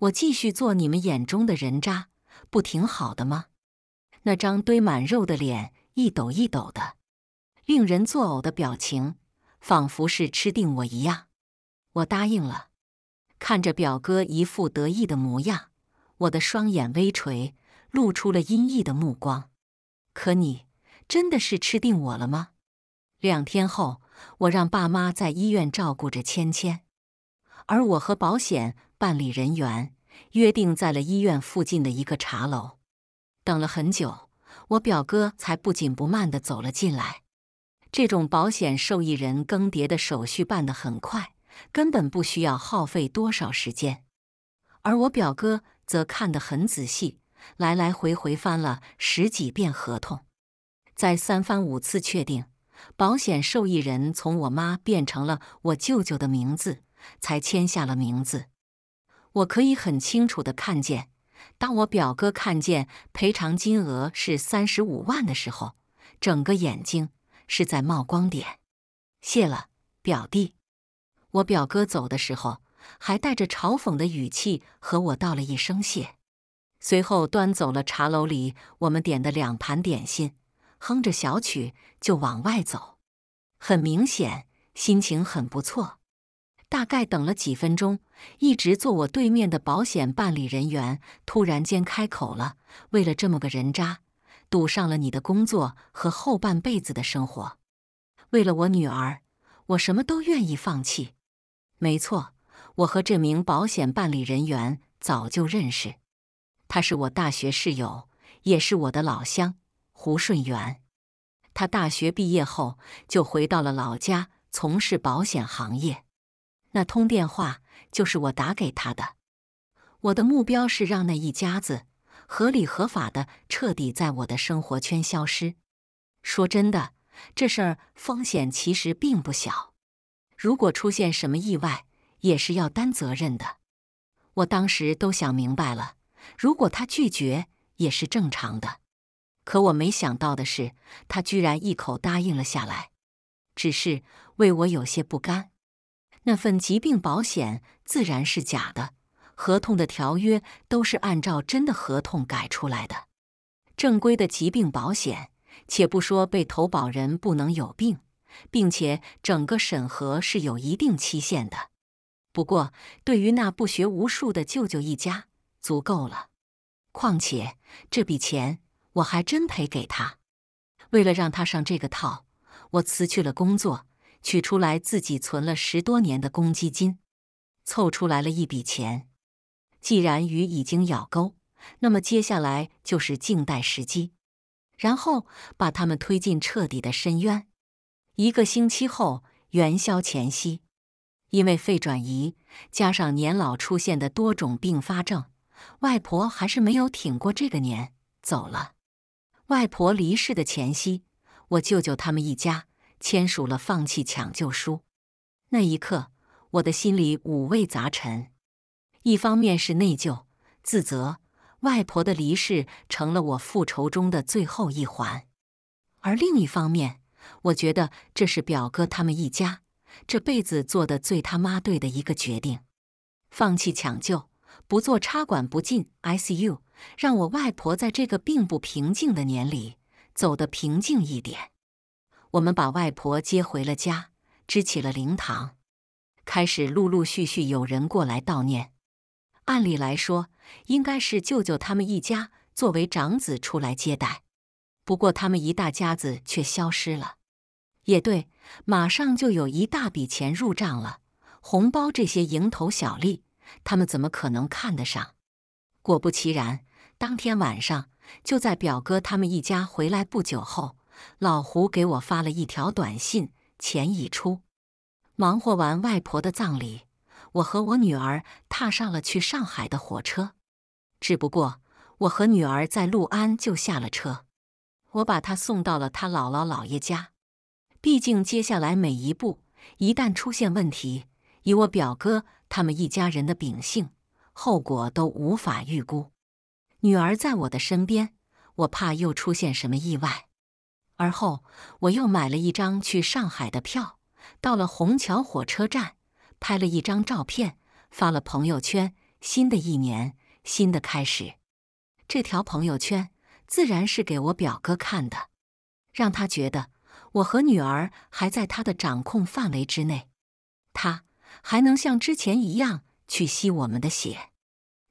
我继续做你们眼中的人渣，不挺好的吗？那张堆满肉的脸一抖一抖的，令人作呕的表情，仿佛是吃定我一样。我答应了。看着表哥一副得意的模样，我的双眼微垂，露出了阴翳的目光。可你真的是吃定我了吗？两天后，我让爸妈在医院照顾着芊芊，而我和保险办理人员约定在了医院附近的一个茶楼。等了很久，我表哥才不紧不慢的走了进来。这种保险受益人更迭的手续办得很快，根本不需要耗费多少时间，而我表哥则看得很仔细。来来回回翻了十几遍合同，再三番五次确定保险受益人从我妈变成了我舅舅的名字，才签下了名字。我可以很清楚的看见，当我表哥看见赔偿金额是三十五万的时候，整个眼睛是在冒光点。谢了，表弟。我表哥走的时候，还带着嘲讽的语气和我道了一声谢。随后端走了茶楼里我们点的两盘点心，哼着小曲就往外走，很明显心情很不错。大概等了几分钟，一直坐我对面的保险办理人员突然间开口了：“为了这么个人渣，赌上了你的工作和后半辈子的生活。为了我女儿，我什么都愿意放弃。”没错，我和这名保险办理人员早就认识。他是我大学室友，也是我的老乡胡顺元。他大学毕业后就回到了老家，从事保险行业。那通电话就是我打给他的。我的目标是让那一家子合理合法的彻底在我的生活圈消失。说真的，这事儿风险其实并不小，如果出现什么意外，也是要担责任的。我当时都想明白了。如果他拒绝也是正常的，可我没想到的是，他居然一口答应了下来，只是为我有些不甘。那份疾病保险自然是假的，合同的条约都是按照真的合同改出来的。正规的疾病保险，且不说被投保人不能有病，并且整个审核是有一定期限的。不过，对于那不学无术的舅舅一家。足够了，况且这笔钱我还真赔给他。为了让他上这个套，我辞去了工作，取出来自己存了十多年的公积金，凑出来了一笔钱。既然鱼已经咬钩，那么接下来就是静待时机，然后把他们推进彻底的深渊。一个星期后，元宵前夕，因为肺转移加上年老出现的多种并发症。外婆还是没有挺过这个年，走了。外婆离世的前夕，我舅舅他们一家签署了放弃抢救书。那一刻，我的心里五味杂陈，一方面是内疚、自责，外婆的离世成了我复仇中的最后一环；而另一方面，我觉得这是表哥他们一家这辈子做的最他妈对的一个决定——放弃抢救。不做插管，不进 I C U，让我外婆在这个并不平静的年里走得平静一点。我们把外婆接回了家，支起了灵堂，开始陆陆续续有人过来悼念。按理来说，应该是舅舅他们一家作为长子出来接待，不过他们一大家子却消失了。也对，马上就有一大笔钱入账了，红包这些蝇头小利。他们怎么可能看得上？果不其然，当天晚上就在表哥他们一家回来不久后，老胡给我发了一条短信：“钱已出。”忙活完外婆的葬礼，我和我女儿踏上了去上海的火车。只不过我和女儿在陆安就下了车，我把她送到了她姥姥姥爷家。毕竟接下来每一步一旦出现问题，以我表哥。他们一家人的秉性，后果都无法预估。女儿在我的身边，我怕又出现什么意外。而后，我又买了一张去上海的票，到了虹桥火车站，拍了一张照片，发了朋友圈。新的一年，新的开始。这条朋友圈自然是给我表哥看的，让他觉得我和女儿还在他的掌控范围之内。他。还能像之前一样去吸我们的血。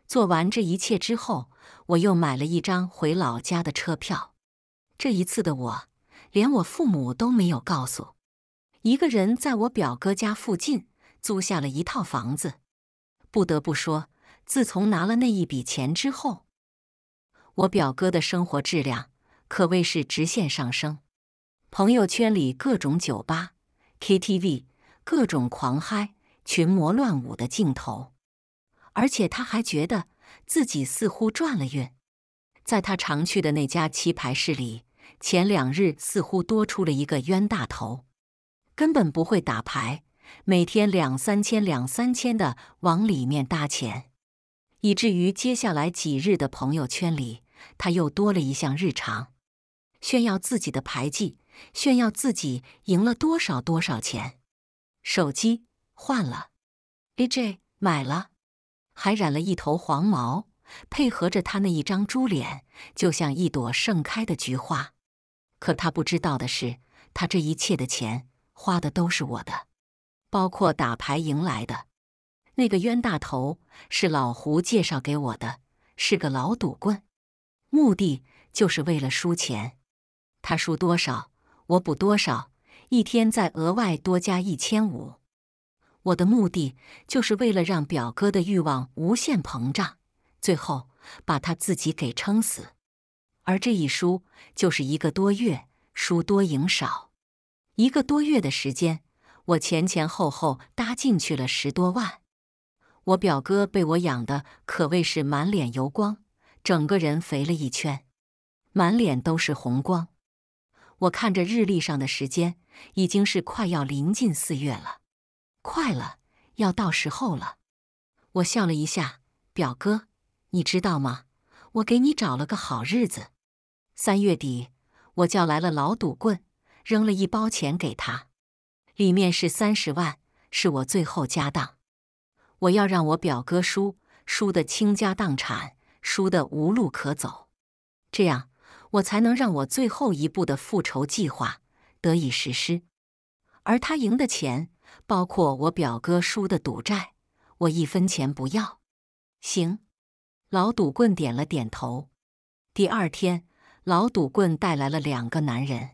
做完这一切之后，我又买了一张回老家的车票。这一次的我，连我父母都没有告诉，一个人在我表哥家附近租下了一套房子。不得不说，自从拿了那一笔钱之后，我表哥的生活质量可谓是直线上升。朋友圈里各种酒吧、KTV，各种狂嗨。群魔乱舞的镜头，而且他还觉得自己似乎转了运。在他常去的那家棋牌室里，前两日似乎多出了一个冤大头，根本不会打牌，每天两三千、两三千的往里面搭钱，以至于接下来几日的朋友圈里，他又多了一项日常：炫耀自己的牌技，炫耀自己赢了多少多少钱。手机。换了，AJ 买了，还染了一头黄毛，配合着他那一张猪脸，就像一朵盛开的菊花。可他不知道的是，他这一切的钱花的都是我的，包括打牌赢来的。那个冤大头是老胡介绍给我的，是个老赌棍，目的就是为了输钱。他输多少，我补多少，一天再额外多加一千五。我的目的就是为了让表哥的欲望无限膨胀，最后把他自己给撑死。而这一输就是一个多月，输多赢少。一个多月的时间，我前前后后搭进去了十多万。我表哥被我养的可谓是满脸油光，整个人肥了一圈，满脸都是红光。我看着日历上的时间，已经是快要临近四月了。快了，要到时候了。我笑了一下，表哥，你知道吗？我给你找了个好日子。三月底，我叫来了老赌棍，扔了一包钱给他，里面是三十万，是我最后家当。我要让我表哥输，输得倾家荡产，输得无路可走，这样我才能让我最后一步的复仇计划得以实施。而他赢的钱。包括我表哥输的赌债，我一分钱不要。行，老赌棍点了点头。第二天，老赌棍带来了两个男人，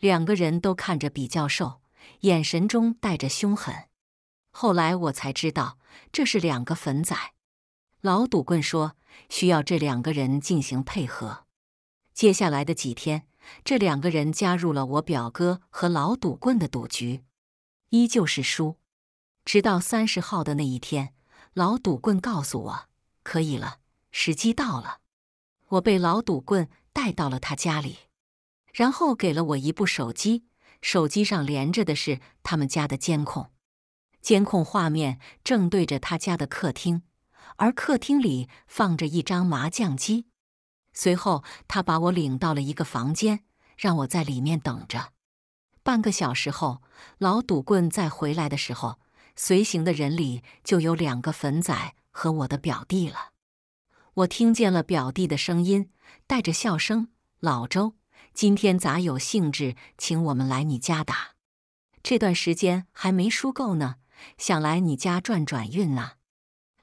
两个人都看着比较瘦，眼神中带着凶狠。后来我才知道，这是两个粉仔。老赌棍说需要这两个人进行配合。接下来的几天，这两个人加入了我表哥和老赌棍的赌局。依旧是输，直到三十号的那一天，老赌棍告诉我可以了，时机到了。我被老赌棍带到了他家里，然后给了我一部手机，手机上连着的是他们家的监控。监控画面正对着他家的客厅，而客厅里放着一张麻将机。随后，他把我领到了一个房间，让我在里面等着。半个小时后，老赌棍再回来的时候，随行的人里就有两个粉仔和我的表弟了。我听见了表弟的声音，带着笑声：“老周，今天咋有兴致请我们来你家打？这段时间还没输够呢，想来你家转转运啊。”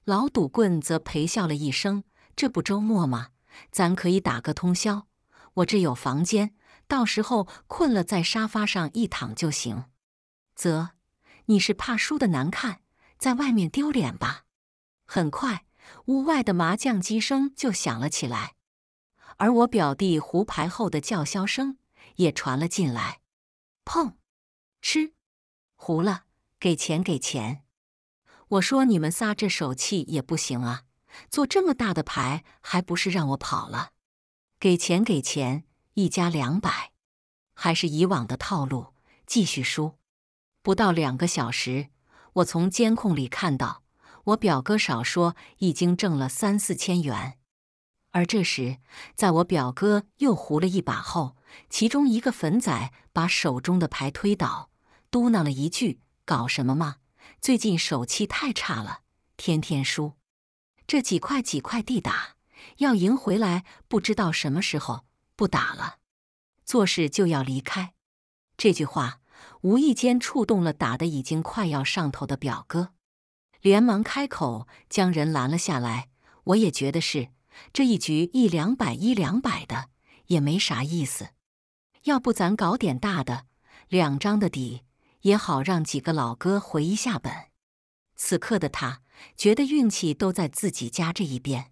老赌棍则陪笑了一声：“这不周末吗？咱可以打个通宵。我这有房间。”到时候困了，在沙发上一躺就行。啧，你是怕输的难看，在外面丢脸吧？很快，屋外的麻将机声就响了起来，而我表弟胡牌后的叫嚣声也传了进来。碰，吃，胡了，给钱给钱！我说你们仨这手气也不行啊，做这么大的牌，还不是让我跑了？给钱给钱！一家两百，还是以往的套路，继续输。不到两个小时，我从监控里看到，我表哥少说已经挣了三四千元。而这时，在我表哥又胡了一把后，其中一个粉仔把手中的牌推倒，嘟囔了一句：“搞什么嘛？最近手气太差了，天天输，这几块几块地打，要赢回来不知道什么时候。”不打了，做事就要离开。这句话无意间触动了打的已经快要上头的表哥，连忙开口将人拦了下来。我也觉得是这一局一两百一两百的也没啥意思，要不咱搞点大的，两张的底也好让几个老哥回一下本。此刻的他觉得运气都在自己家这一边，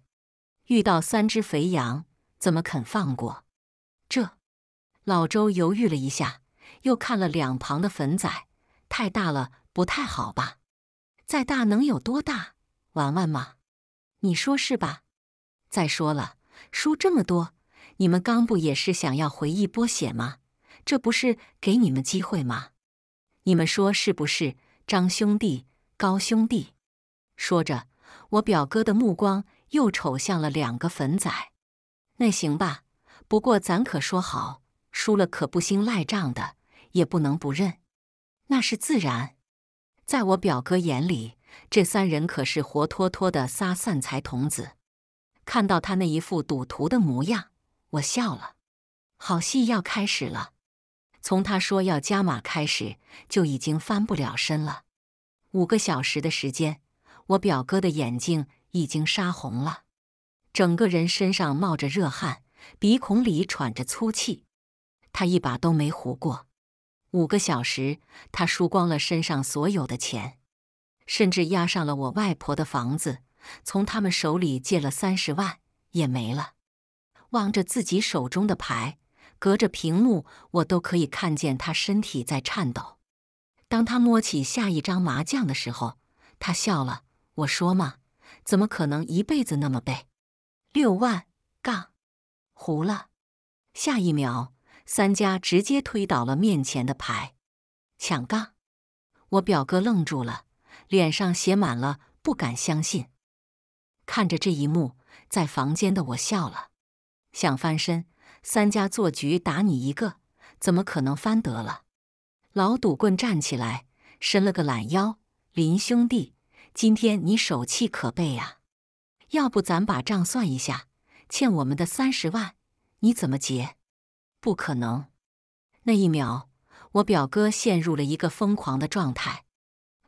遇到三只肥羊，怎么肯放过？老周犹豫了一下，又看了两旁的粉仔，太大了，不太好吧？再大能有多大？玩玩嘛，你说是吧？再说了，输这么多，你们刚不也是想要回一波血吗？这不是给你们机会吗？你们说是不是，张兄弟、高兄弟？说着，我表哥的目光又瞅向了两个粉仔。那行吧，不过咱可说好。输了可不兴赖账的，也不能不认，那是自然。在我表哥眼里，这三人可是活脱脱的仨散财童子。看到他那一副赌徒的模样，我笑了。好戏要开始了。从他说要加码开始，就已经翻不了身了。五个小时的时间，我表哥的眼睛已经杀红了，整个人身上冒着热汗，鼻孔里喘着粗气。他一把都没胡过，五个小时，他输光了身上所有的钱，甚至押上了我外婆的房子，从他们手里借了三十万也没了。望着自己手中的牌，隔着屏幕，我都可以看见他身体在颤抖。当他摸起下一张麻将的时候，他笑了。我说嘛，怎么可能一辈子那么背？六万杠，胡了。下一秒。三家直接推倒了面前的牌，抢杠！我表哥愣住了，脸上写满了不敢相信。看着这一幕，在房间的我笑了，想翻身。三家做局打你一个，怎么可能翻得了？老赌棍站起来，伸了个懒腰：“林兄弟，今天你手气可背啊！要不咱把账算一下，欠我们的三十万，你怎么结？”不可能！那一秒，我表哥陷入了一个疯狂的状态，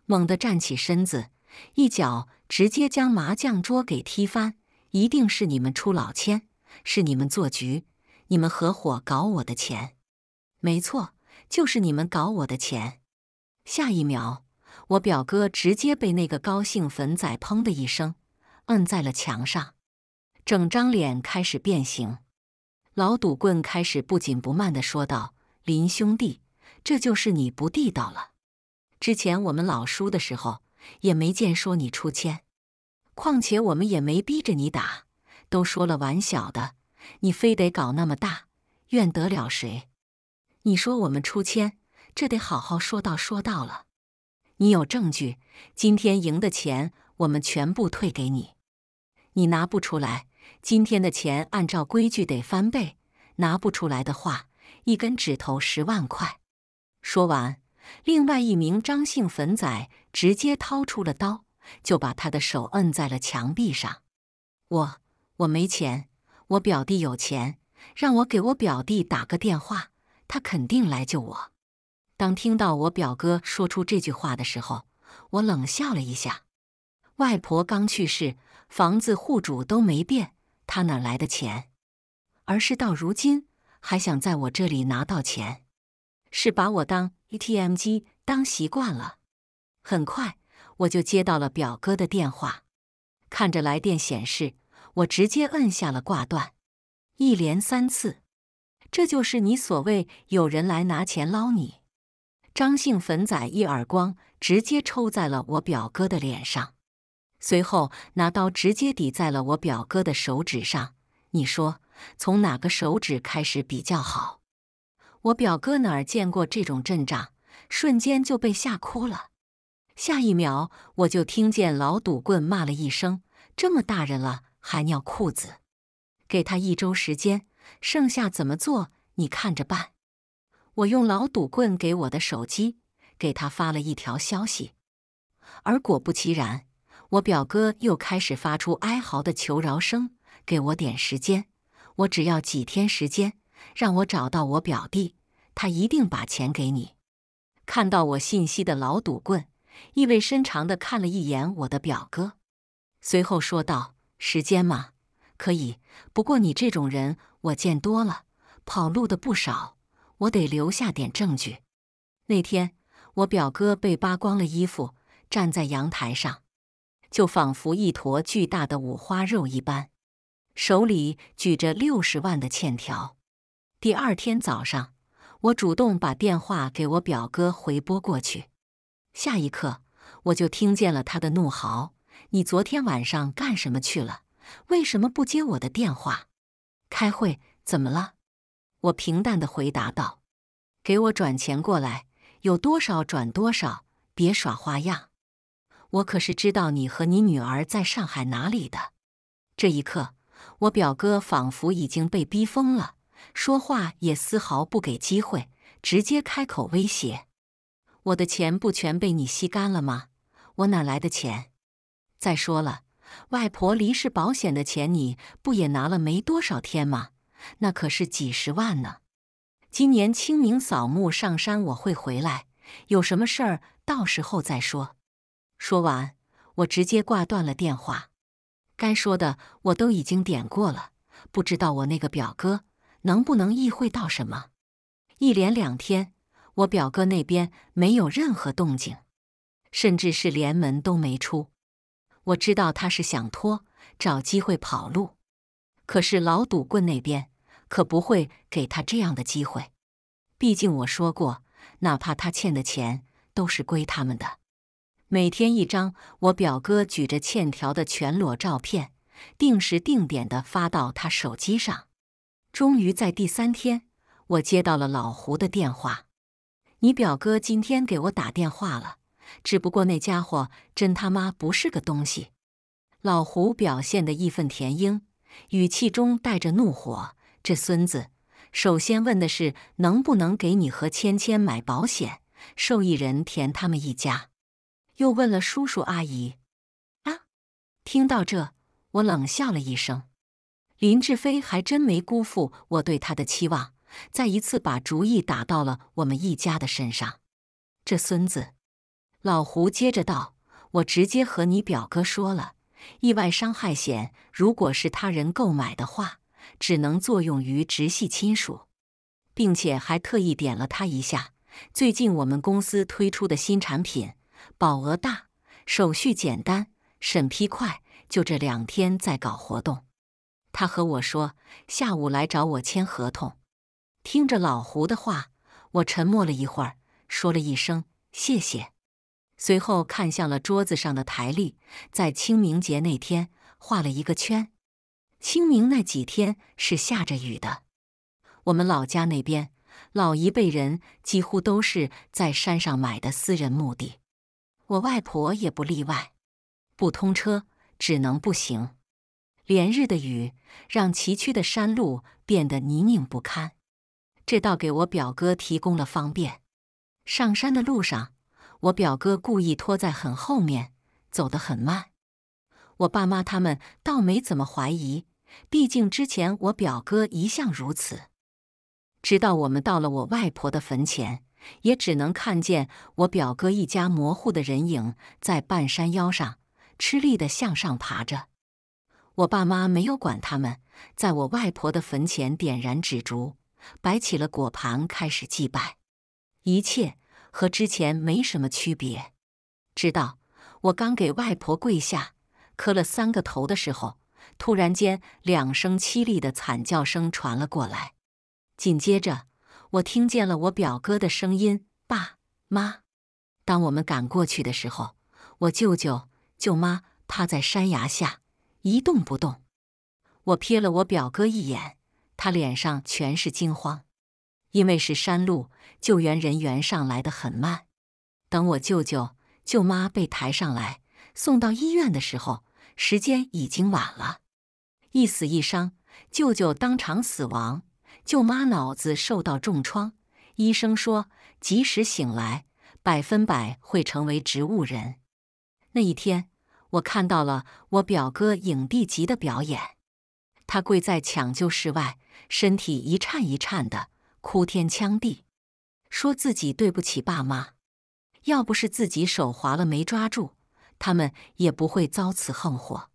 猛地站起身子，一脚直接将麻将桌给踢翻。一定是你们出老千，是你们做局，你们合伙搞我的钱。没错，就是你们搞我的钱。下一秒，我表哥直接被那个高兴粉仔砰的一声摁在了墙上，整张脸开始变形。老赌棍开始不紧不慢的说道：“林兄弟，这就是你不地道了。之前我们老输的时候，也没见说你出千。况且我们也没逼着你打，都说了玩小的，你非得搞那么大，怨得了谁？你说我们出千，这得好好说道说道了。你有证据？今天赢的钱我们全部退给你，你拿不出来。”今天的钱按照规矩得翻倍，拿不出来的话，一根指头十万块。说完，另外一名张姓粉仔直接掏出了刀，就把他的手摁在了墙壁上。我我没钱，我表弟有钱，让我给我表弟打个电话，他肯定来救我。当听到我表哥说出这句话的时候，我冷笑了一下。外婆刚去世，房子户主都没变。他哪来的钱？而是到如今还想在我这里拿到钱，是把我当 ATM 机当习惯了。很快我就接到了表哥的电话，看着来电显示，我直接摁下了挂断。一连三次，这就是你所谓有人来拿钱捞你？张姓粉仔一耳光直接抽在了我表哥的脸上。随后拿刀直接抵在了我表哥的手指上。你说从哪个手指开始比较好？我表哥哪儿见过这种阵仗，瞬间就被吓哭了。下一秒我就听见老赌棍骂了一声：“这么大人了还尿裤子！”给他一周时间，剩下怎么做你看着办。我用老赌棍给我的手机给他发了一条消息，而果不其然。我表哥又开始发出哀嚎的求饶声，给我点时间，我只要几天时间，让我找到我表弟，他一定把钱给你。看到我信息的老赌棍意味深长的看了一眼我的表哥，随后说道：“时间嘛，可以，不过你这种人我见多了，跑路的不少，我得留下点证据。”那天，我表哥被扒光了衣服，站在阳台上。就仿佛一坨巨大的五花肉一般，手里举着六十万的欠条。第二天早上，我主动把电话给我表哥回拨过去，下一刻我就听见了他的怒嚎：“你昨天晚上干什么去了？为什么不接我的电话？开会怎么了？”我平淡的回答道：“给我转钱过来，有多少转多少，别耍花样。”我可是知道你和你女儿在上海哪里的。这一刻，我表哥仿佛已经被逼疯了，说话也丝毫不给机会，直接开口威胁：“我的钱不全被你吸干了吗？我哪来的钱？再说了，外婆离世保险的钱你不也拿了没多少天吗？那可是几十万呢！今年清明扫墓上山我会回来，有什么事儿到时候再说。”说完，我直接挂断了电话。该说的我都已经点过了，不知道我那个表哥能不能意会到什么。一连两天，我表哥那边没有任何动静，甚至是连门都没出。我知道他是想拖，找机会跑路。可是老赌棍那边可不会给他这样的机会，毕竟我说过，哪怕他欠的钱都是归他们的。每天一张我表哥举着欠条的全裸照片，定时定点的发到他手机上。终于在第三天，我接到了老胡的电话：“你表哥今天给我打电话了，只不过那家伙真他妈不是个东西。”老胡表现的义愤填膺，语气中带着怒火：“这孙子，首先问的是能不能给你和芊芊买保险，受益人填他们一家。”又问了叔叔阿姨，啊！听到这，我冷笑了一声。林志飞还真没辜负我对他的期望，再一次把主意打到了我们一家的身上。这孙子！老胡接着道：“我直接和你表哥说了，意外伤害险如果是他人购买的话，只能作用于直系亲属，并且还特意点了他一下。最近我们公司推出的新产品。”保额大，手续简单，审批快。就这两天在搞活动，他和我说下午来找我签合同。听着老胡的话，我沉默了一会儿，说了一声谢谢。随后看向了桌子上的台历，在清明节那天画了一个圈。清明那几天是下着雨的，我们老家那边老一辈人几乎都是在山上买的私人墓地。我外婆也不例外，不通车只能步行。连日的雨让崎岖的山路变得泥泞不堪，这倒给我表哥提供了方便。上山的路上，我表哥故意拖在很后面，走得很慢。我爸妈他们倒没怎么怀疑，毕竟之前我表哥一向如此。直到我们到了我外婆的坟前。也只能看见我表哥一家模糊的人影在半山腰上吃力地向上爬着。我爸妈没有管他们，在我外婆的坟前点燃纸烛，摆起了果盘，开始祭拜。一切和之前没什么区别，直到我刚给外婆跪下磕了三个头的时候，突然间两声凄厉的惨叫声传了过来，紧接着。我听见了我表哥的声音，爸妈。当我们赶过去的时候，我舅舅、舅妈趴在山崖下一动不动。我瞥了我表哥一眼，他脸上全是惊慌，因为是山路，救援人员上来的很慢。等我舅舅、舅妈被抬上来送到医院的时候，时间已经晚了，一死一伤，舅舅当场死亡。舅妈脑子受到重创，医生说，即使醒来，百分百会成为植物人。那一天，我看到了我表哥影帝级的表演，他跪在抢救室外，身体一颤一颤的，哭天抢地，说自己对不起爸妈，要不是自己手滑了没抓住，他们也不会遭此横祸。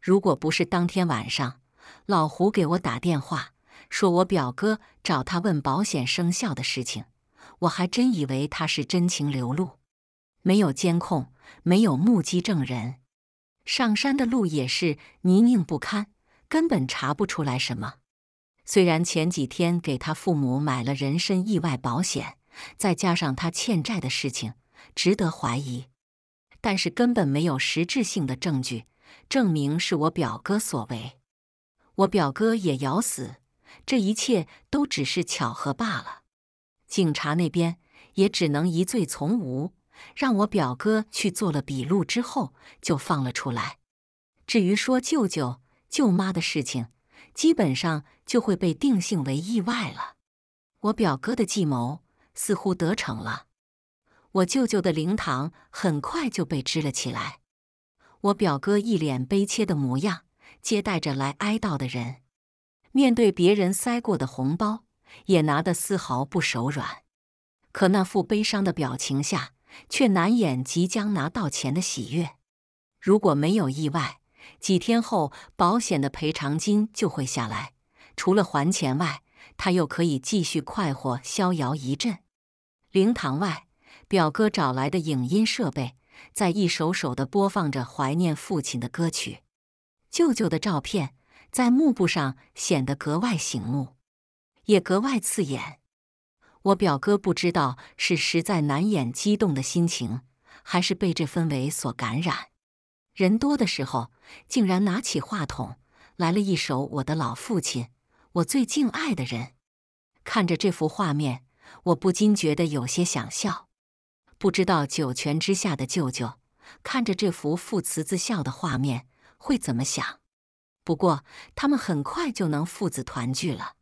如果不是当天晚上老胡给我打电话。说我表哥找他问保险生效的事情，我还真以为他是真情流露。没有监控，没有目击证人，上山的路也是泥泞不堪，根本查不出来什么。虽然前几天给他父母买了人身意外保险，再加上他欠债的事情，值得怀疑，但是根本没有实质性的证据证明是我表哥所为。我表哥也咬死。这一切都只是巧合罢了。警察那边也只能疑罪从无，让我表哥去做了笔录之后就放了出来。至于说舅舅、舅妈的事情，基本上就会被定性为意外了。我表哥的计谋似乎得逞了，我舅舅的灵堂很快就被支了起来。我表哥一脸悲切的模样，接待着来哀悼的人。面对别人塞过的红包，也拿得丝毫不手软。可那副悲伤的表情下，却难掩即将拿到钱的喜悦。如果没有意外，几天后保险的赔偿金就会下来。除了还钱外，他又可以继续快活逍遥一阵。灵堂外，表哥找来的影音设备，在一首首的播放着怀念父亲的歌曲。舅舅的照片。在幕布上显得格外醒目，也格外刺眼。我表哥不知道是实在难掩激动的心情，还是被这氛围所感染，人多的时候竟然拿起话筒来了一首《我的老父亲》，我最敬爱的人。看着这幅画面，我不禁觉得有些想笑。不知道九泉之下的舅舅看着这幅父慈子孝的画面会怎么想？不过，他们很快就能父子团聚了。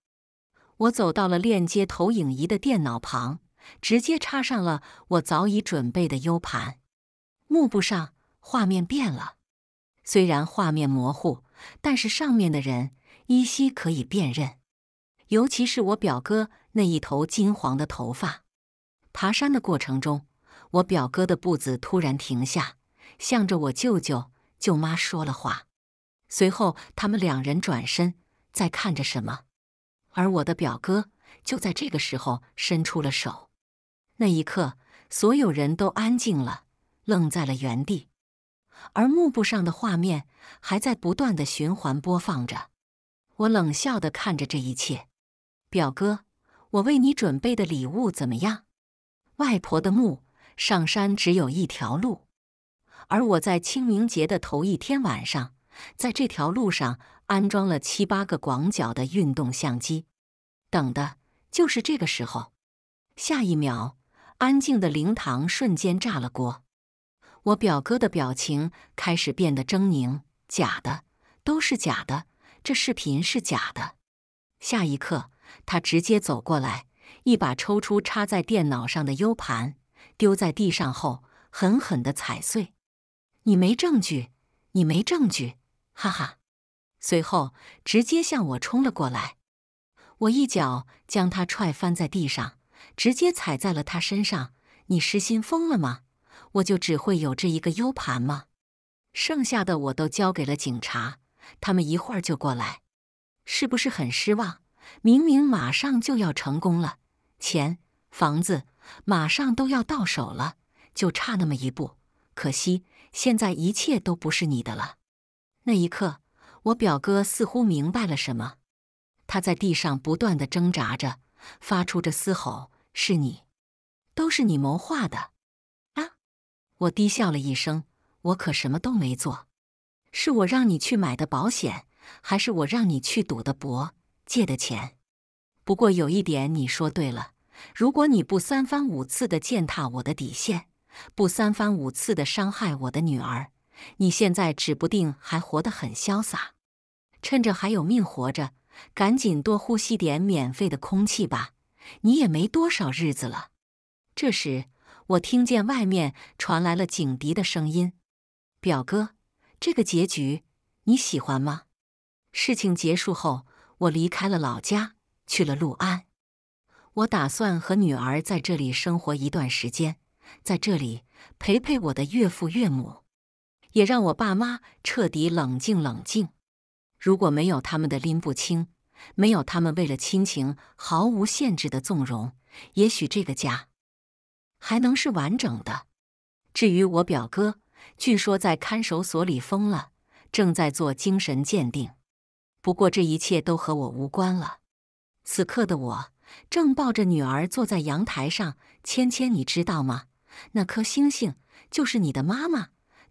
我走到了链接投影仪的电脑旁，直接插上了我早已准备的 U 盘。幕布上画面变了，虽然画面模糊，但是上面的人依稀可以辨认，尤其是我表哥那一头金黄的头发。爬山的过程中，我表哥的步子突然停下，向着我舅舅舅妈说了话。随后，他们两人转身在看着什么，而我的表哥就在这个时候伸出了手。那一刻，所有人都安静了，愣在了原地。而幕布上的画面还在不断的循环播放着。我冷笑的看着这一切，表哥，我为你准备的礼物怎么样？外婆的墓上山只有一条路，而我在清明节的头一天晚上。在这条路上安装了七八个广角的运动相机，等的就是这个时候。下一秒，安静的灵堂瞬间炸了锅。我表哥的表情开始变得狰狞：“假的，都是假的，这视频是假的。”下一刻，他直接走过来，一把抽出插在电脑上的 U 盘，丢在地上后，狠狠地踩碎。你没证据，你没证据。哈哈，随后直接向我冲了过来，我一脚将他踹翻在地上，直接踩在了他身上。你失心疯了吗？我就只会有这一个 U 盘吗？剩下的我都交给了警察，他们一会儿就过来。是不是很失望？明明马上就要成功了，钱、房子马上都要到手了，就差那么一步。可惜现在一切都不是你的了。那一刻，我表哥似乎明白了什么，他在地上不断的挣扎着，发出着嘶吼：“是你，都是你谋划的啊！”我低笑了一声：“我可什么都没做，是我让你去买的保险，还是我让你去赌的博，借的钱？不过有一点，你说对了，如果你不三番五次的践踏我的底线，不三番五次的伤害我的女儿。”你现在指不定还活得很潇洒，趁着还有命活着，赶紧多呼吸点免费的空气吧。你也没多少日子了。这时，我听见外面传来了警笛的声音。表哥，这个结局你喜欢吗？事情结束后，我离开了老家，去了陆安。我打算和女儿在这里生活一段时间，在这里陪陪我的岳父岳母。也让我爸妈彻底冷静冷静。如果没有他们的拎不清，没有他们为了亲情毫无限制的纵容，也许这个家还能是完整的。至于我表哥，据说在看守所里疯了，正在做精神鉴定。不过这一切都和我无关了。此刻的我正抱着女儿坐在阳台上，芊芊，你知道吗？那颗星星就是你的妈妈。